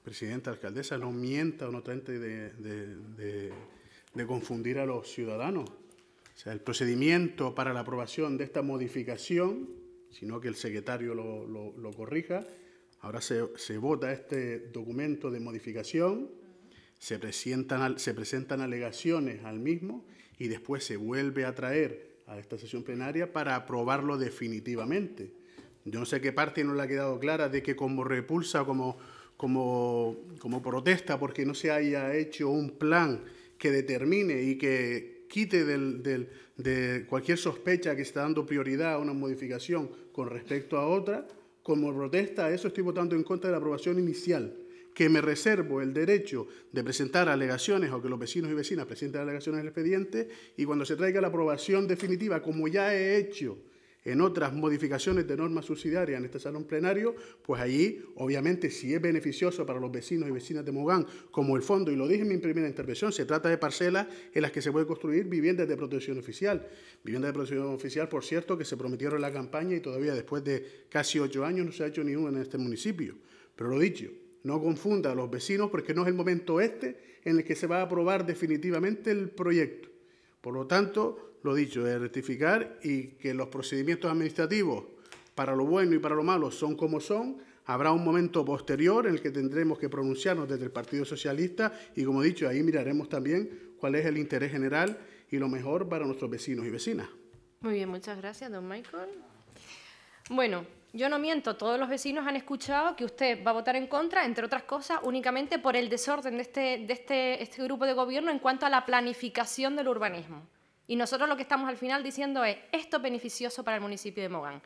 Speaker 3: presidenta, alcaldesa, no mienta o no trate de, de, confundir a los ciudadanos. O sea, el procedimiento para la aprobación de esta modificación, sino que el secretario lo, corrija, ahora se vota este documento de modificación se presentan, se presentan alegaciones al mismo y después se vuelve a traer a esta sesión plenaria para aprobarlo definitivamente. Yo no sé qué parte no le ha quedado clara de que como repulsa, como, como, como protesta porque no se haya hecho un plan que determine y que quite de cualquier sospecha que está dando prioridad a una modificación con respecto a otra, como protesta, eso estoy votando en contra de la aprobación inicial que me reservo el derecho de presentar alegaciones o que los vecinos y vecinas presenten alegaciones al expediente y cuando se traiga la aprobación definitiva, como ya he hecho en otras modificaciones de normas subsidiarias en este salón plenario, pues allí, obviamente, si es beneficioso para los vecinos y vecinas de Mogán, como el fondo, y lo dije en mi primera intervención, se trata de parcelas en las que se puede construir viviendas de protección oficial. Viviendas de protección oficial, por cierto, que se prometieron en la campaña y todavía después de casi ocho años no se ha hecho ni en este municipio. Pero lo dicho, no confunda a los vecinos porque no es el momento este en el que se va a aprobar definitivamente el proyecto. Por lo tanto, lo dicho es rectificar y que los procedimientos administrativos para lo bueno y para lo malo son como son. Habrá un momento posterior en el que tendremos que pronunciarnos desde el Partido Socialista y, como he dicho, ahí miraremos también cuál es el interés general y lo mejor para nuestros vecinos y vecinas.
Speaker 1: Muy bien, muchas gracias, don Michael. Bueno, yo no miento, todos los vecinos han escuchado que usted va a votar en contra, entre otras cosas, únicamente por el desorden de este, de este, este grupo de gobierno en cuanto a la planificación del urbanismo. Y nosotros lo que estamos al final diciendo es, esto es beneficioso para el municipio de Mogán.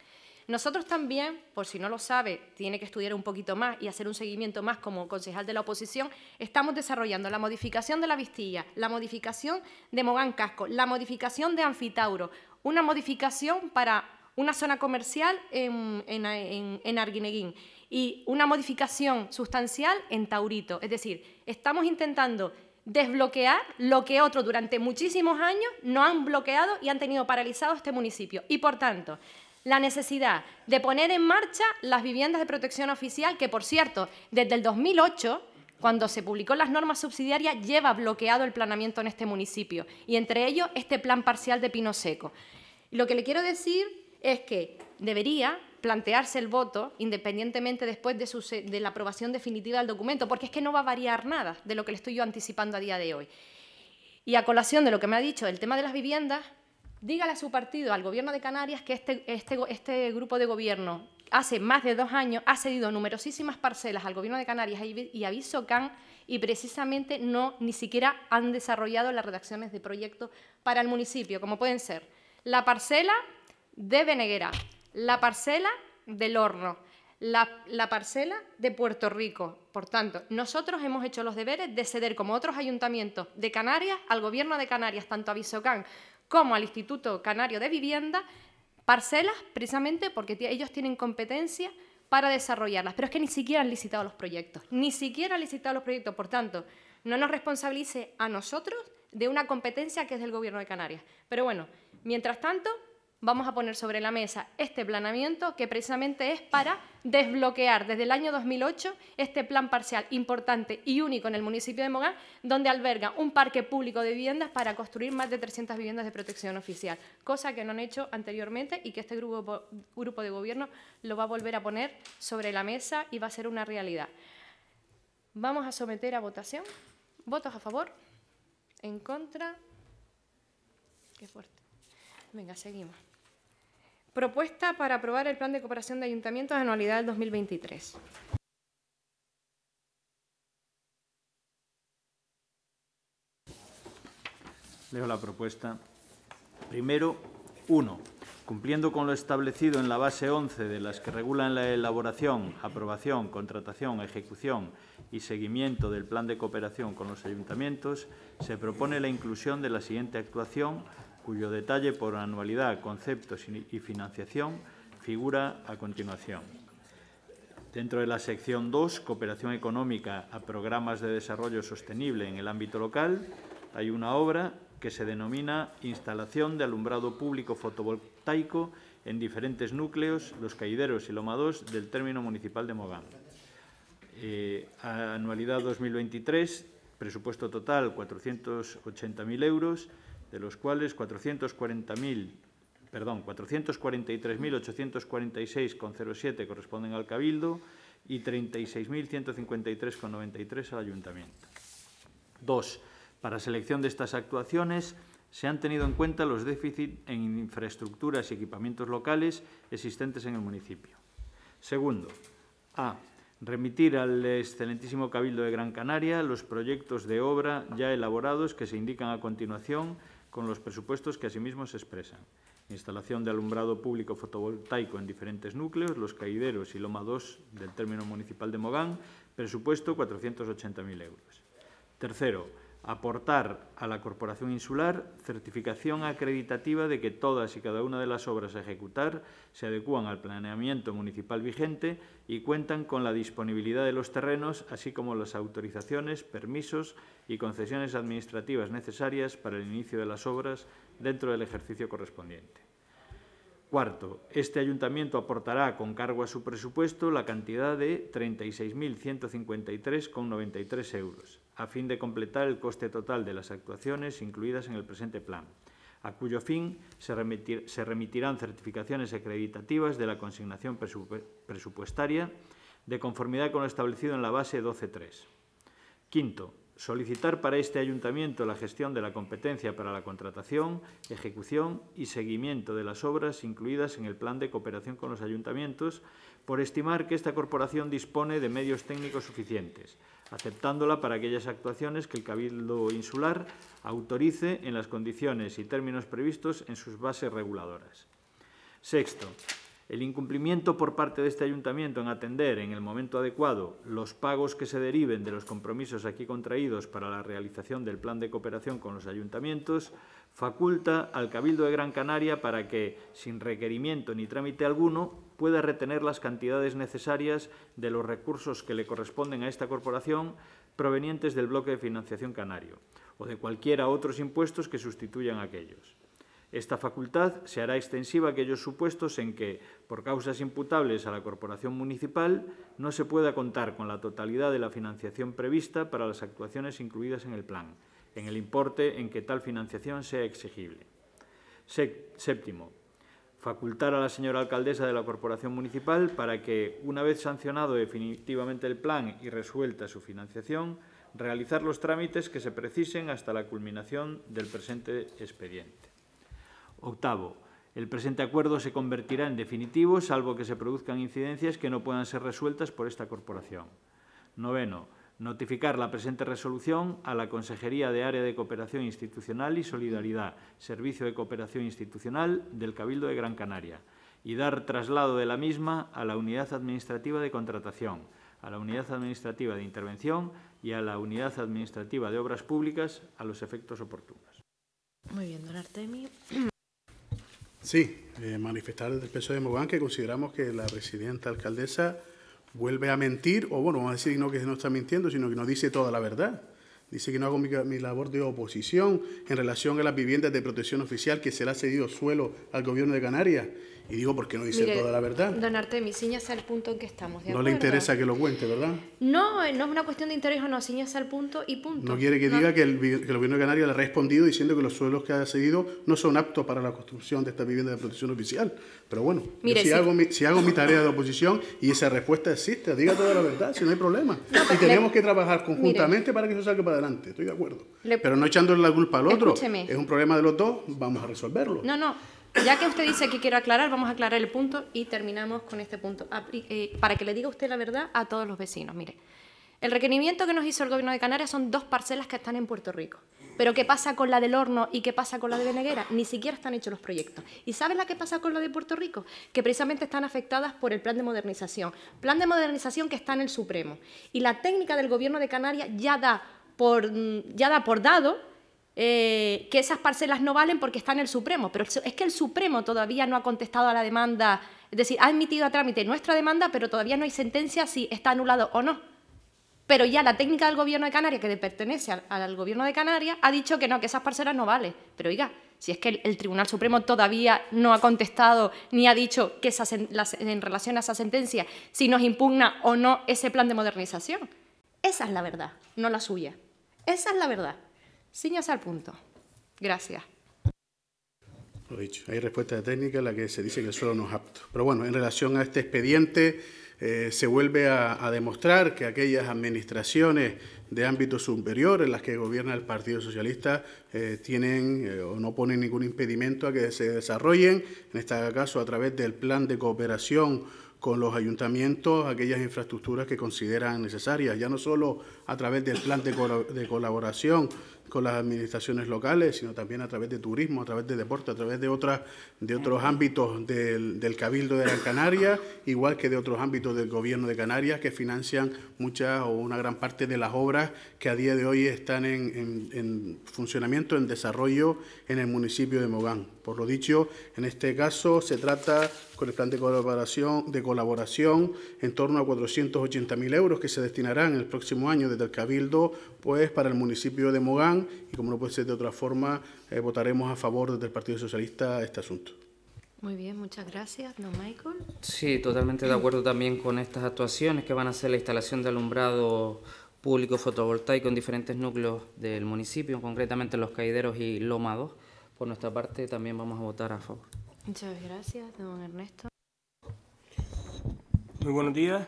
Speaker 1: Nosotros también, por si no lo sabe, tiene que estudiar un poquito más y hacer un seguimiento más como concejal de la oposición, estamos desarrollando la modificación de la Vistilla, la modificación de Mogán Casco, la modificación de Anfitauro, una modificación para una zona comercial en, en, en, en Arguineguín y una modificación sustancial en Taurito. Es decir, estamos intentando desbloquear lo que otros durante muchísimos años no han bloqueado y han tenido paralizado este municipio. Y por tanto, la necesidad de poner en marcha las viviendas de protección oficial, que por cierto, desde el 2008, cuando se publicó las normas subsidiarias, lleva bloqueado el planeamiento en este municipio, y entre ellos este plan parcial de Pino Seco. Lo que le quiero decir es que debería plantearse el voto independientemente después de, la aprobación definitiva del documento, porque es que no va a variar nada de lo que le estoy yo anticipando a día de hoy. Y a colación de lo que me ha dicho el tema de las viviendas, dígale a su partido, al Gobierno de Canarias, que este, este, este grupo de gobierno hace más de dos años ha cedido numerosísimas parcelas al Gobierno de Canarias y a can y precisamente no ni siquiera han desarrollado las redacciones de proyecto para el municipio, como pueden ser la parcela de Beneguera, la parcela del horno, la, parcela de Puerto Rico. Por tanto, nosotros hemos hecho los deberes de ceder, como otros ayuntamientos de Canarias, al Gobierno de Canarias, tanto a Visocán como al Instituto Canario de Vivienda, parcelas precisamente porque ellos tienen competencia para desarrollarlas. Pero es que ni siquiera han licitado los proyectos, ni siquiera han licitado los proyectos. Por tanto, no nos responsabilice a nosotros de una competencia que es del Gobierno de Canarias. Pero bueno, mientras tanto, vamos a poner sobre la mesa este planeamiento que precisamente es para desbloquear desde el año 2008 este plan parcial importante y único en el municipio de Mogán, donde alberga un parque público de viviendas para construir más de 300 viviendas de protección oficial, cosa que no han hecho anteriormente y que este grupo, grupo de gobierno lo va a volver a poner sobre la mesa y va a ser una realidad. Vamos a someter a votación. ¿Votos a favor? ¿En contra? Qué fuerte. Venga, seguimos. Propuesta para aprobar el Plan de Cooperación de Ayuntamientos de anualidad del 2023.
Speaker 2: Leo la propuesta. Primero, uno, Cumpliendo con lo establecido en la base 11 de las que regulan la elaboración, aprobación, contratación, ejecución y seguimiento del plan de cooperación con los ayuntamientos, se propone la inclusión de la siguiente actuación cuyo detalle por anualidad, conceptos y financiación figura a continuación. Dentro de la sección 2, cooperación económica a programas de desarrollo sostenible en el ámbito local, hay una obra que se denomina Instalación de alumbrado público fotovoltaico en diferentes núcleos, los caideros y lomados del término municipal de Mogán. Eh, anualidad 2023, presupuesto total 480.000 euros, de los cuales 440.000 perdón, 443.846,07 corresponden al Cabildo y 36.153,93 al Ayuntamiento. Dos, para selección de estas actuaciones se han tenido en cuenta los déficits en infraestructuras y equipamientos locales existentes en el municipio. Segundo, A. Remitir al excelentísimo Cabildo de Gran Canaria los proyectos de obra ya elaborados que se indican a continuación con los presupuestos que asimismo se expresan. Instalación de alumbrado público fotovoltaico en diferentes núcleos, Los Caideros y Loma 2 del término municipal de Mogán, presupuesto 480.000 euros. Tercero, aportar a la Corporación Insular certificación acreditativa de que todas y cada una de las obras a ejecutar se adecúan al planeamiento municipal vigente y cuentan con la disponibilidad de los terrenos, así como las autorizaciones, permisos y concesiones administrativas necesarias para el inicio de las obras dentro del ejercicio correspondiente. Cuarto, este ayuntamiento aportará con cargo a su presupuesto la cantidad de 36.153,93 euros a fin de completar el coste total de las actuaciones incluidas en el presente plan, a cuyo fin se, remitirán certificaciones acreditativas de la consignación presupuestaria de conformidad con lo establecido en la base 12.3. Quinto, solicitar para este ayuntamiento la gestión de la competencia para la contratación, ejecución y seguimiento de las obras incluidas en el plan de cooperación con los ayuntamientos, por estimar que esta corporación dispone de medios técnicos suficientes, aceptándola para aquellas actuaciones que el Cabildo Insular autorice en las condiciones y términos previstos en sus bases reguladoras. Sexto, el incumplimiento por parte de este ayuntamiento en atender en el momento adecuado los pagos que se deriven de los compromisos aquí contraídos para la realización del plan de cooperación con los ayuntamientos faculta al Cabildo de Gran Canaria para que, sin requerimiento ni trámite alguno, pueda retener las cantidades necesarias de los recursos que le corresponden a esta corporación provenientes del bloque de financiación canario o de cualquiera otros impuestos que sustituyan aquellos. Esta facultad se hará extensiva a aquellos supuestos en que, por causas imputables a la corporación municipal, no se pueda contar con la totalidad de la financiación prevista para las actuaciones incluidas en el plan, en el importe en que tal financiación sea exigible. Séptimo, facultar a la señora alcaldesa de la Corporación Municipal para que, una vez sancionado definitivamente el plan y resuelta su financiación, realizar los trámites que se precisen hasta la culminación del presente expediente. Octavo, el presente acuerdo se convertirá en definitivo, salvo que se produzcan incidencias que no puedan ser resueltas por esta corporación. Noveno, Notificar la presente resolución a la Consejería de Área de Cooperación Institucional y Solidaridad, Servicio de Cooperación Institucional del Cabildo de Gran Canaria, y dar traslado de la misma a la Unidad Administrativa de Contratación, a la Unidad Administrativa de Intervención y a la Unidad Administrativa de Obras Públicas a
Speaker 3: los efectos oportunos.
Speaker 1: Muy bien, don Artemio.
Speaker 3: Sí, eh, manifestar el peso e de Mogán que consideramos que la presidenta alcaldesa vuelve a mentir, o bueno, vamos a decir no que no está mintiendo, sino que no dice toda la verdad. Dice que no hago mi, mi, labor de oposición en relación a las viviendas de protección oficial que se le ha cedido suelo al gobierno de Canarias y digo porque no dice toda la verdad. Don
Speaker 1: Artemis, ciñase al punto en que estamos. no le interesa
Speaker 3: que lo cuente, ¿verdad?
Speaker 1: No, eh, no es una cuestión de interés o no, ciñase al punto y punto. No quiere que diga que
Speaker 3: el, gobierno de Canarias le ha respondido diciendo que los suelos que ha cedido no son aptos para la construcción de esta vivienda de protección oficial. Pero bueno, si, hago mi, si hago mi tarea de oposición y esa respuesta existe, diga toda la verdad, si no hay problema. Pues y tenemos que trabajar conjuntamente para que eso salga para adelante, estoy de acuerdo. Pero no echándole la culpa al otro, Escúcheme. es un problema de los dos, vamos a resolverlo. No,
Speaker 1: no. Ya que usted dice que quiero aclarar, vamos a aclarar el punto y terminamos con este punto. Ah, eh, para que le diga usted la verdad a todos los vecinos, mire. El requerimiento que nos hizo el Gobierno de Canarias son dos parcelas que están en Puerto Rico. Pero ¿qué pasa con la del horno y qué pasa con la de Beneguera? Ni siquiera están hechos los proyectos. ¿Y saben la que pasa con la de Puerto Rico? Que precisamente están afectadas por el plan de modernización. Plan de modernización que está en el Supremo. Y la técnica del Gobierno de Canarias ya da por, mm, ya da por dado eh, que esas parcelas no valen porque está en el Supremo. Pero es que el Supremo todavía no ha contestado a la demanda, es decir, ha admitido a trámite nuestra demanda, pero todavía no hay sentencia si está anulado o no. Pero ya la técnica del Gobierno de Canarias, que pertenece al, Gobierno de Canarias, ha dicho que no, que esas parcelas no valen. Pero oiga, si es que el, Tribunal Supremo todavía no ha contestado ni ha dicho que en relación a esa sentencia si nos impugna o no ese plan de modernización. Esa es la verdad, no la suya. Esa es la verdad. Sin al punto. Gracias.
Speaker 3: Lo dicho, hay respuesta de técnica en la que se dice que el suelo no es apto. Pero bueno, en relación a este expediente, eh, se vuelve a, demostrar que aquellas administraciones de ámbito superior en las que gobierna el Partido Socialista eh, tienen eh, o no ponen ningún impedimento a que se desarrollen, en este caso a través del plan de cooperación con los ayuntamientos aquellas infraestructuras que consideran necesarias, ya no solo a través del plan de colaboración, con las administraciones locales, sino también a través de turismo, a través de deporte, a través de otras de otros ámbitos del, Cabildo de la Canaria, igual que de otros ámbitos del gobierno de Canarias que financian muchas o una gran parte de las obras que a día de hoy están en funcionamiento, en desarrollo en el municipio de Mogán. Por lo dicho, en este caso se trata con el plan de colaboración, de colaboración en torno a 480.000 euros que se destinarán el próximo año desde el Cabildo pues, para el municipio de Mogán y, como no puede ser de otra forma, eh, votaremos a favor desde el Partido Socialista este asunto.
Speaker 1: Muy bien, muchas gracias, don Michael.
Speaker 3: Sí, totalmente de acuerdo también con estas actuaciones que van a ser la
Speaker 4: instalación de alumbrado público fotovoltaico en diferentes núcleos del municipio, concretamente en Los Caideros y lómados. Por nuestra parte también vamos a votar a favor.
Speaker 1: Muchas gracias, don Ernesto.
Speaker 4: Muy buenos días.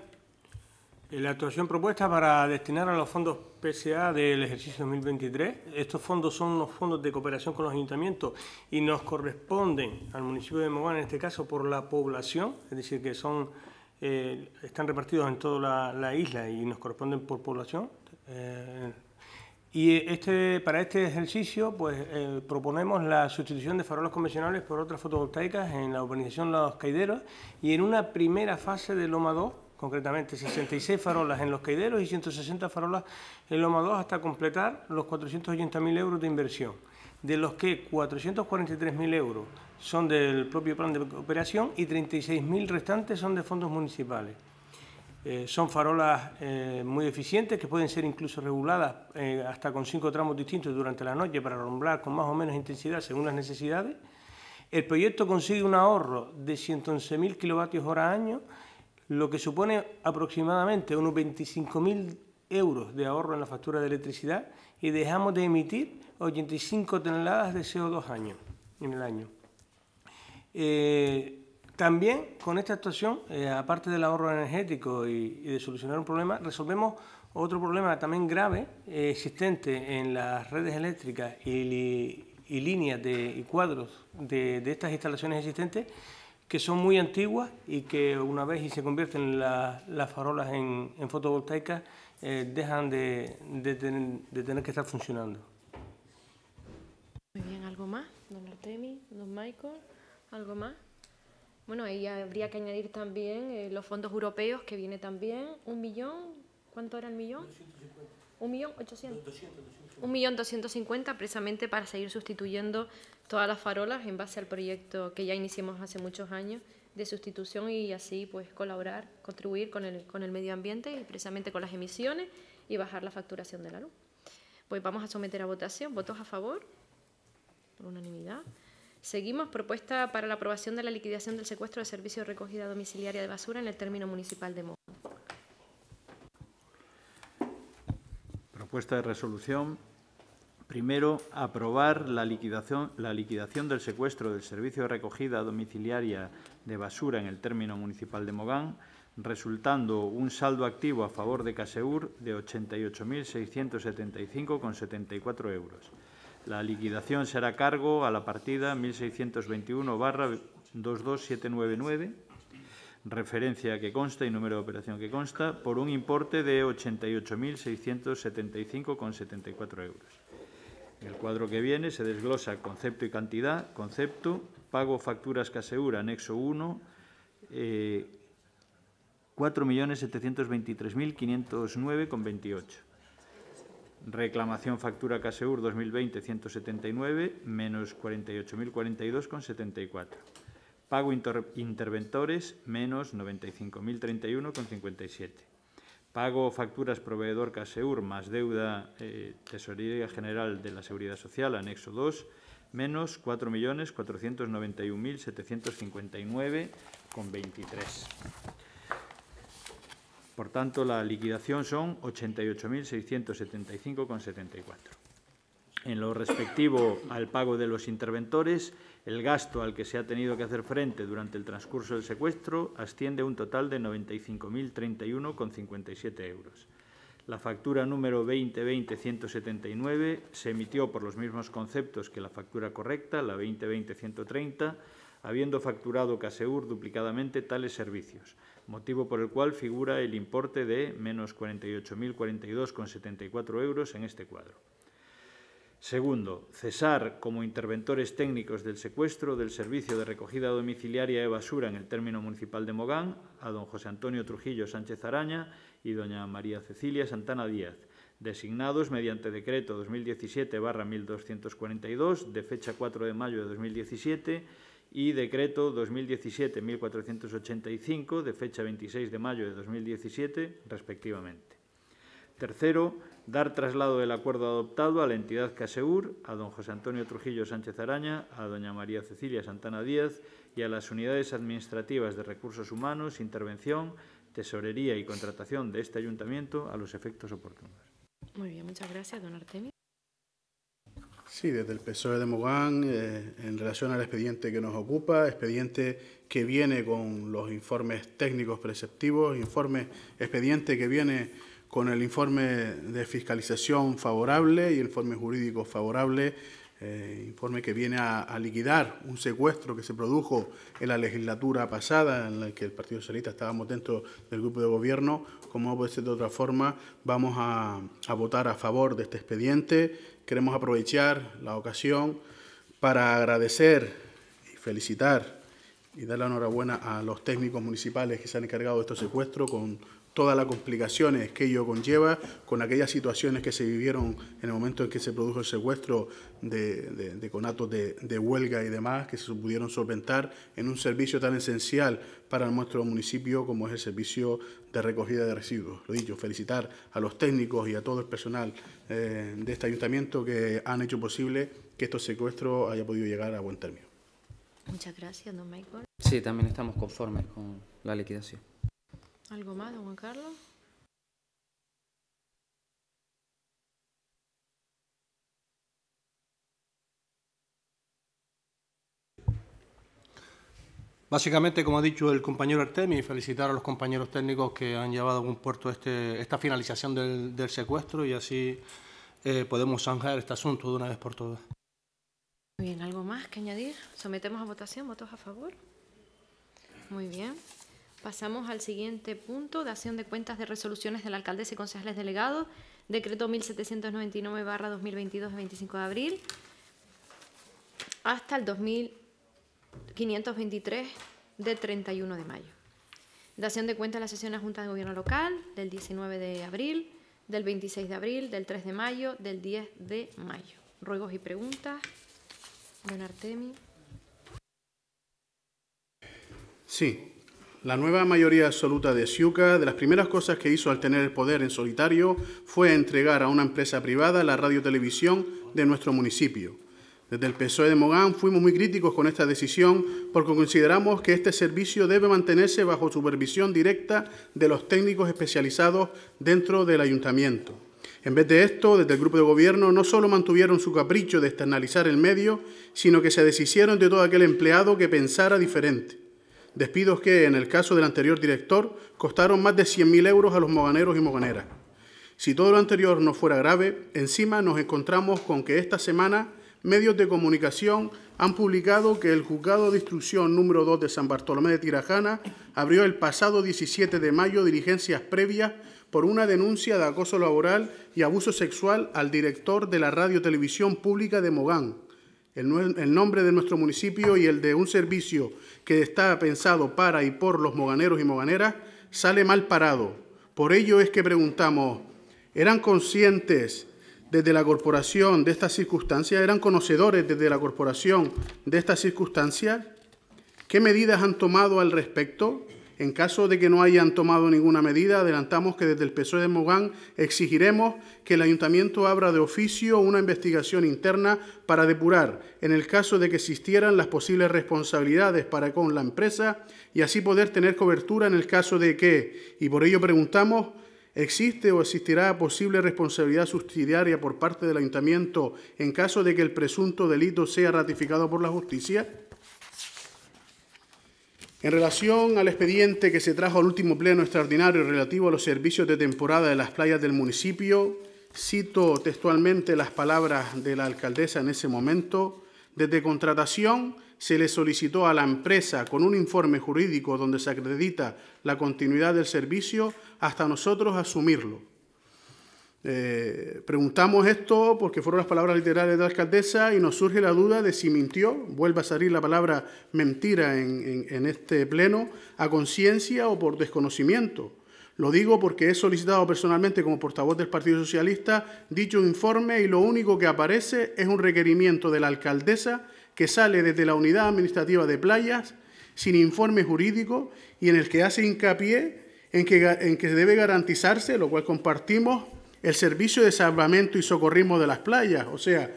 Speaker 4: Eh,
Speaker 6: la actuación propuesta para destinar a los fondos PSA del ejercicio 2023. Estos fondos son los fondos de cooperación con los ayuntamientos y nos corresponden al municipio de Mogán, en este caso, por la población, es decir, que son eh, están repartidos en toda la, isla y nos corresponden por población. Eh, y este, para este ejercicio pues, eh, proponemos la sustitución de farolas convencionales por otras fotovoltaicas en la urbanización Los Caideros y en una primera fase de Loma 2, concretamente 66 farolas en Los Caideros y 160 farolas en Loma 2 hasta completar los 480.000 euros de inversión, de los que 443.000 euros son del propio plan de operación y 36.000 restantes son de fondos municipales. Eh, son farolas eh, muy eficientes que pueden ser incluso reguladas eh, hasta con cinco tramos distintos durante la noche para alumbrar con más o menos intensidad según las necesidades. El proyecto consigue un ahorro de 111.000 kilovatios hora año, lo que supone aproximadamente unos 25.000 euros de ahorro en la factura de electricidad y dejamos de emitir 85 toneladas de CO2 año, en el año. También con esta actuación, eh, aparte del ahorro energético y, de solucionar un problema, resolvemos otro problema también grave eh, existente en las redes eléctricas y, líneas de, y cuadros de, estas instalaciones existentes que son muy antiguas y que una vez y se convierten las farolas en, fotovoltaicas eh, dejan de, tener que estar funcionando.
Speaker 1: Muy bien, ¿algo más? Don Artemis, don Michael, ¿algo más? Bueno, ahí habría que añadir también eh, los fondos europeos, que viene también un millón, ¿cuánto era el millón? Un millón ochocientos. Un millón doscientos cincuenta, precisamente para seguir sustituyendo todas las farolas en base al proyecto que ya iniciamos hace muchos años de sustitución y así pues colaborar, contribuir con el, con el medio ambiente y precisamente con las emisiones y bajar la facturación de la luz. Pues vamos a someter a votación. ¿Votos a favor? Por unanimidad. Seguimos. Propuesta para la aprobación de la liquidación del secuestro de servicio de recogida domiciliaria de basura en el término municipal de Mogán.
Speaker 2: Propuesta de resolución. Primero, aprobar la liquidación, la liquidación del secuestro del servicio de recogida domiciliaria de basura en el término municipal de Mogán, resultando un saldo activo a favor de Caseur de 88.675,74 euros la liquidación será a cargo a la partida 1621-22799, referencia que consta y número de operación que consta, por un importe de 88.675,74 euros. En el cuadro que viene se desglosa concepto y cantidad. Concepto, pago facturas Caseura, anexo 1, eh, 4.723.509,28. Reclamación factura CASEUR 2020-179, menos 48.042,74. Pago interventores, menos 95.031,57. Pago facturas proveedor CASEUR más deuda eh, Tesorería General de la Seguridad Social, anexo 2, menos 4.491.759,23. Por tanto, la liquidación son 88.675,74. En lo respectivo al pago de los interventores, el gasto al que se ha tenido que hacer frente durante el transcurso del secuestro asciende a un total de 95.031,57 euros. La factura número 2020-179 se emitió por los mismos conceptos que la factura correcta, la 2020-130, habiendo facturado Caseur duplicadamente tales servicios motivo por el cual figura el importe de menos 48.042,74 euros en este cuadro. Segundo, cesar como interventores técnicos del secuestro del servicio de recogida domiciliaria de basura en el término municipal de Mogán a don José Antonio Trujillo Sánchez Araña y doña María Cecilia Santana Díaz, designados mediante decreto 2017-1242 de fecha 4 de mayo de 2017 y Decreto 2017-1485, de fecha 26 de mayo de 2017, respectivamente. Tercero, dar traslado del acuerdo adoptado a la entidad CASEUR, a don José Antonio Trujillo Sánchez Araña, a doña María Cecilia Santana Díaz y a las unidades administrativas de recursos humanos, intervención, tesorería y contratación de este
Speaker 3: ayuntamiento a los efectos oportunos.
Speaker 1: Muy bien, muchas gracias, don Artemio.
Speaker 3: Sí, desde el PSOE de Mogán, eh, en relación al expediente que nos ocupa, expediente que viene con los informes técnicos preceptivos, informe, expediente que viene con el informe de fiscalización favorable y el informe jurídico favorable, eh, informe que viene a, liquidar un secuestro que se produjo en la legislatura pasada, en la que el Partido Socialista estábamos dentro del grupo de gobierno, como puede ser de otra forma, vamos a, a votar a favor de este expediente queremos aprovechar la ocasión para agradecer y felicitar y dar la enhorabuena a los técnicos municipales que se han encargado de estos secuestros con todas las complicaciones que ello conlleva, con aquellas situaciones que se vivieron en el momento en que se produjo el secuestro de, de, de conatos de, huelga y demás, que se pudieron solventar en un servicio tan esencial para nuestro municipio como es el servicio de recogida de residuos. Lo dicho, felicitar a los técnicos y a todo el personal eh, de este ayuntamiento que han hecho posible que estos secuestros haya podido llegar a buen término.
Speaker 1: Muchas gracias, don Michael.
Speaker 3: Sí, también estamos conformes con la liquidación.
Speaker 1: ¿Algo más, don Juan Carlos?
Speaker 6: Básicamente, como ha dicho el compañero Artemi, felicitar a los compañeros técnicos que han llevado a buen puerto este, esta finalización del, secuestro y así eh, podemos zanjar este asunto de una vez por todas.
Speaker 1: Muy bien, ¿algo más que añadir? Sometemos a votación, votos a favor. Muy bien. Pasamos al siguiente punto, dación de cuentas de resoluciones del alcalde y concejales delegados, decreto 1799-2022 de 25 de abril, hasta el 2523 de 31 de mayo. Dación de cuentas de la sesión de la Junta de Gobierno Local, del 19 de abril, del 26 de abril, del 3 de mayo, del 10 de mayo. Ruegos y preguntas. Don Artemi.
Speaker 3: Sí, la nueva mayoría absoluta de Siuca, de las primeras cosas que hizo al tener el poder en solitario, fue entregar a una empresa privada la radiotelevisión de nuestro municipio. Desde el PSOE de Mogán fuimos muy críticos con esta decisión porque consideramos que este servicio debe mantenerse bajo supervisión directa de los técnicos especializados dentro del ayuntamiento. En vez de esto, desde el grupo de gobierno no solo mantuvieron su capricho de externalizar el medio, sino que se deshicieron de todo aquel empleado que pensara diferente. Despidos que, en el caso del anterior director, costaron más de 100.000 euros a los moganeros y moganeras. Si todo lo anterior no fuera grave, encima nos encontramos con que esta semana medios de comunicación han publicado que el juzgado de instrucción número 2 de San Bartolomé de Tirajana abrió el pasado 17 de mayo diligencias previas por una denuncia de acoso laboral y abuso sexual al director de la Radio Televisión Pública de Mogán. el nombre de nuestro municipio y el de un servicio que está pensado para y por los moganeros y moganeras, sale mal parado. Por ello es que preguntamos, ¿eran conscientes desde la corporación de estas circunstancias? ¿Eran conocedores desde la corporación de estas circunstancias? ¿Qué medidas han tomado al respecto? En caso de que no hayan tomado ninguna medida, adelantamos que desde el PSOE de Mogán exigiremos que el ayuntamiento abra de oficio una investigación interna para depurar, en el caso de que existieran las posibles responsabilidades para con la empresa y así poder tener cobertura en el caso de que, y por ello preguntamos, ¿Existe o existirá posible responsabilidad subsidiaria por parte del ayuntamiento en caso de que el presunto delito sea ratificado por la justicia? En relación al expediente que se trajo al último pleno extraordinario relativo a los servicios de temporada de las playas del municipio, cito textualmente las palabras de la alcaldesa en ese momento, desde contratación se le solicitó a la empresa con un informe jurídico donde se acredita la continuidad del servicio hasta nosotros asumirlo. Eh, preguntamos esto porque fueron las palabras literales de la alcaldesa y nos surge la duda de si mintió, vuelve a salir la palabra mentira en, este pleno, a conciencia o por desconocimiento. Lo digo porque he solicitado personalmente como portavoz del Partido Socialista dicho informe y lo único que aparece es un requerimiento de la alcaldesa que sale desde la Unidad Administrativa de Playas sin informe jurídico y en el que hace hincapié en que, en que debe garantizarse, lo cual compartimos, el servicio de salvamento y socorrismo de las playas. O sea,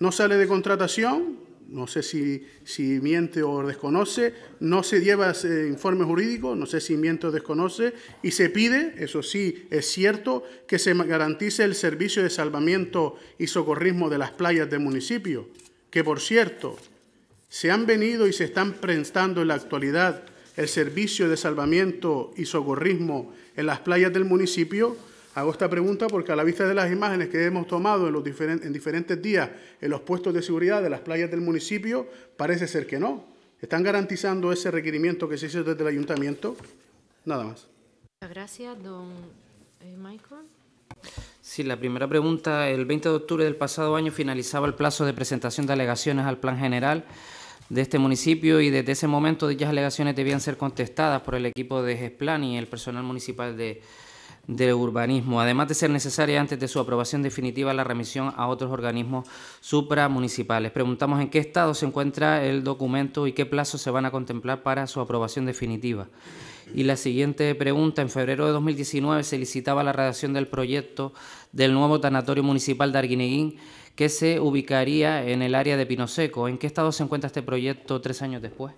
Speaker 3: no sale de contratación, no sé si, si miente o desconoce, no se lleva eh, informe jurídico, no sé si miente o desconoce, y se pide, eso sí es cierto, que se garantice el servicio de salvamento y socorrismo de las playas del municipio, que por cierto, se han venido y se están prestando en la actualidad el servicio de salvamento y socorrismo en las playas del municipio, Hago esta pregunta porque a la vista de las imágenes que hemos tomado en, los diferentes, diferentes días en los puestos de seguridad de las playas del municipio, parece ser que no. ¿Están garantizando ese requerimiento que se hizo desde el ayuntamiento? Nada más.
Speaker 1: Gracias, don eh, Michael.
Speaker 4: Sí, la primera pregunta. El 20 de octubre del pasado año finalizaba el plazo de presentación de alegaciones al plan general de este municipio y desde ese momento dichas alegaciones debían ser contestadas por el equipo de GESPLAN y el personal municipal de de urbanismo, además de ser necesaria antes de su aprobación definitiva la remisión a otros organismos supramunicipales. Preguntamos en qué estado se encuentra el documento y qué plazos se van a contemplar para su aprobación definitiva. Y la siguiente pregunta, en febrero de 2019 se licitaba la redacción del proyecto del nuevo tanatorio municipal de Arguineguín que se ubicaría en el área de Seco. ¿En qué estado se encuentra este proyecto tres años después?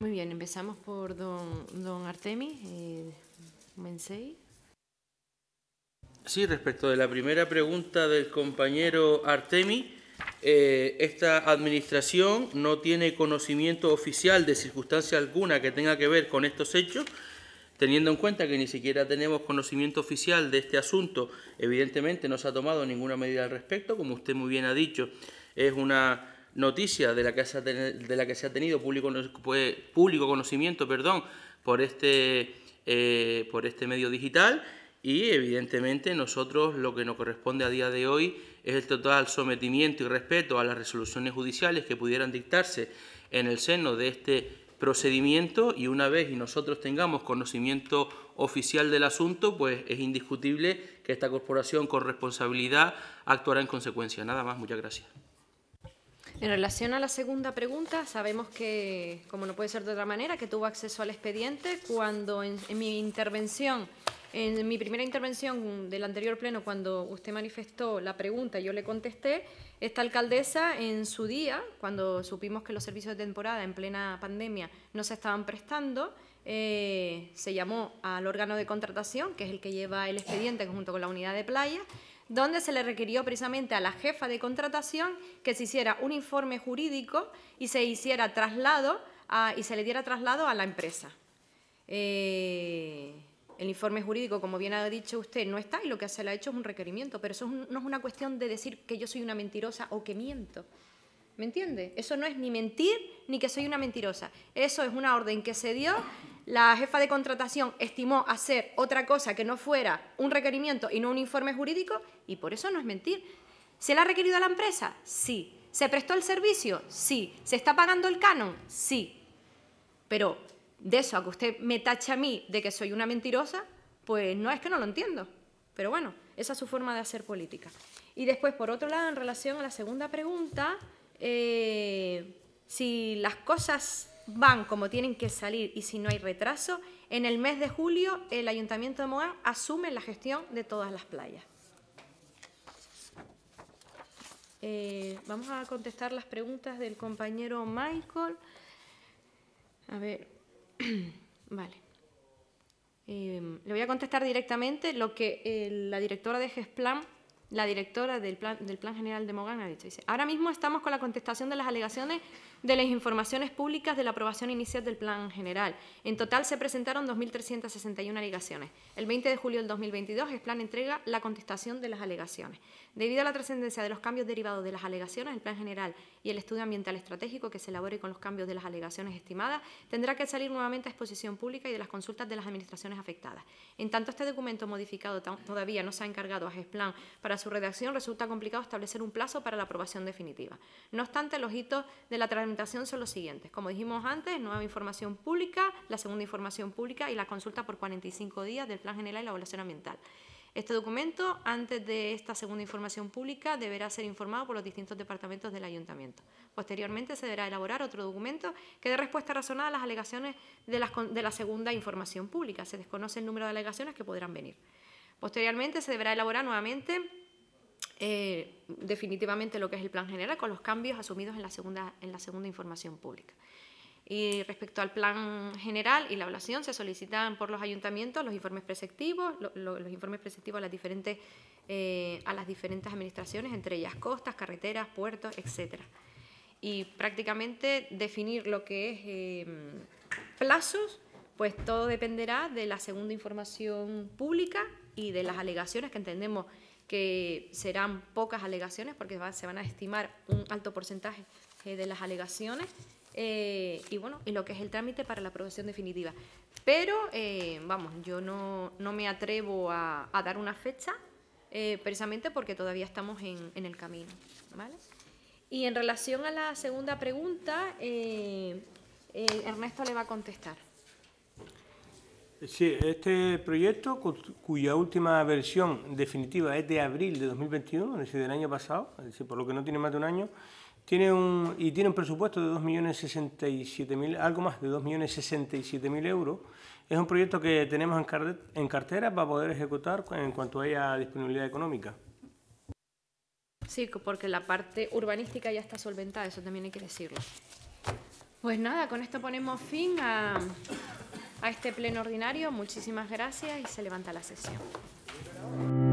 Speaker 1: Muy bien, empezamos por don, don Artemis eh, Mensei.
Speaker 5: Sí, respecto de la primera pregunta del compañero Artemi, eh, esta administración no tiene conocimiento oficial de circunstancia alguna que tenga que ver con estos hechos, teniendo en cuenta que ni siquiera tenemos conocimiento oficial de este asunto, evidentemente no se ha tomado ninguna medida al respecto, como usted muy bien ha dicho, es una noticia de la que se ha, tenido público, conocimiento perdón, por este, eh, este medio digital y evidentemente nosotros lo que nos corresponde a día de hoy es el total sometimiento y respeto a las resoluciones judiciales que pudieran dictarse en el seno de este procedimiento y una vez y nosotros tengamos conocimiento oficial del asunto, pues es indiscutible que esta corporación con responsabilidad actuará en consecuencia. Nada más, muchas gracias.
Speaker 1: En relación a la segunda pregunta, sabemos que, como no puede ser de otra manera, que tuvo acceso al expediente cuando en, mi intervención en mi primera intervención del anterior pleno, cuando usted manifestó la pregunta, yo le contesté, esta alcaldesa en su día, cuando supimos que los servicios de temporada en plena pandemia no se estaban prestando, eh, se llamó al órgano de contratación, que es el que lleva el expediente junto con la unidad de playa, donde se le requirió precisamente a la jefa de contratación que se hiciera un informe jurídico y se hiciera traslado a, y se le diera traslado a la empresa. Eh, el informe jurídico, como bien ha dicho usted, no está y lo que se le ha hecho es un requerimiento, pero eso no es una cuestión de decir que yo soy una mentirosa o que miento. ¿Me entiende? Eso no es ni mentir ni que soy una mentirosa. Eso es una orden que se dio, la jefa de contratación estimó hacer otra cosa que no fuera un requerimiento y no un informe jurídico y por eso no es mentir. ¿Se le ha requerido a la empresa? Sí. ¿Se prestó el servicio? Sí. ¿Se está pagando el canon? Sí. Pero de eso a que usted me tache a mí de que soy una mentirosa, pues no es que no lo entiendo. Pero bueno, esa es su forma de hacer política. Y después, por otro lado, en relación a la segunda pregunta, eh, si las cosas van como tienen que salir y si no hay retraso, en el mes de julio el Ayuntamiento de Moán asume la gestión de todas las playas. Eh, vamos a contestar las preguntas del compañero Michael. A ver, vale. Em, le voy a contestar directamente lo que eh, la directora de GESPLAN, la directora del plan, del plan General de Mogán, ha dicho. Dice, ahora mismo estamos con la contestación de las alegaciones de las informaciones públicas de la aprobación inicial del Plan General. En total se presentaron 2.361 alegaciones. El 20 de julio del 2022, el entrega la contestación de las alegaciones. Debido a la trascendencia de los cambios derivados de las alegaciones, el Plan General y el estudio ambiental estratégico que se elabore con los cambios de las alegaciones estimadas tendrá que salir nuevamente a exposición pública y de las consultas de las administraciones afectadas. En tanto, este documento modificado todavía no se ha encargado a GESPLAN para su redacción, resulta complicado establecer un plazo para la aprobación definitiva. No obstante, los hitos de la son los siguientes. Como dijimos antes, nueva información pública, la segunda información pública y la consulta por 45 días del Plan General y la Evaluación Ambiental. Este documento, antes de esta segunda información pública, deberá ser informado por los distintos departamentos del ayuntamiento. Posteriormente se deberá elaborar otro documento que dé respuesta razonada a las alegaciones de, de la segunda información pública. Se desconoce el número de alegaciones que podrán venir. Posteriormente se deberá elaborar nuevamente eh, definitivamente lo que es el plan general con los cambios asumidos en la segunda, en la segunda información pública. Y respecto al plan general y la evaluación, se solicitan por los ayuntamientos los informes preceptivos, los informes preceptivos a las, diferentes, eh, a las diferentes administraciones, entre ellas costas, carreteras, puertos, etc. Y prácticamente definir lo que es em, plazos, pues todo dependerá de la segunda información pública y de las alegaciones que entendemos que serán pocas alegaciones porque se van a estimar un alto porcentaje eh, de las alegaciones eh, y bueno, y lo que es el trámite para la aprobación definitiva. Pero eh, vamos, yo no, me atrevo a, dar una fecha precisamente porque todavía estamos en, el camino. Y en relación a la segunda pregunta, Ernesto le va a contestar.
Speaker 6: Sí, este proyecto, cuya última versión definitiva es de abril de 2021, es decir, del año pasado, es decir, por lo que no tiene más de un año, tiene un, y tiene un presupuesto de 2.067.000, algo más de 2.067.000 euros. Es un proyecto que tenemos en cartera para poder ejecutar en cuanto haya disponibilidad económica.
Speaker 1: Sí, porque la parte urbanística ya está solventada, eso también hay que decirlo. Pues nada, con esto ponemos fin a, a este pleno ordinario. Muchísimas gracias y se levanta la sesión.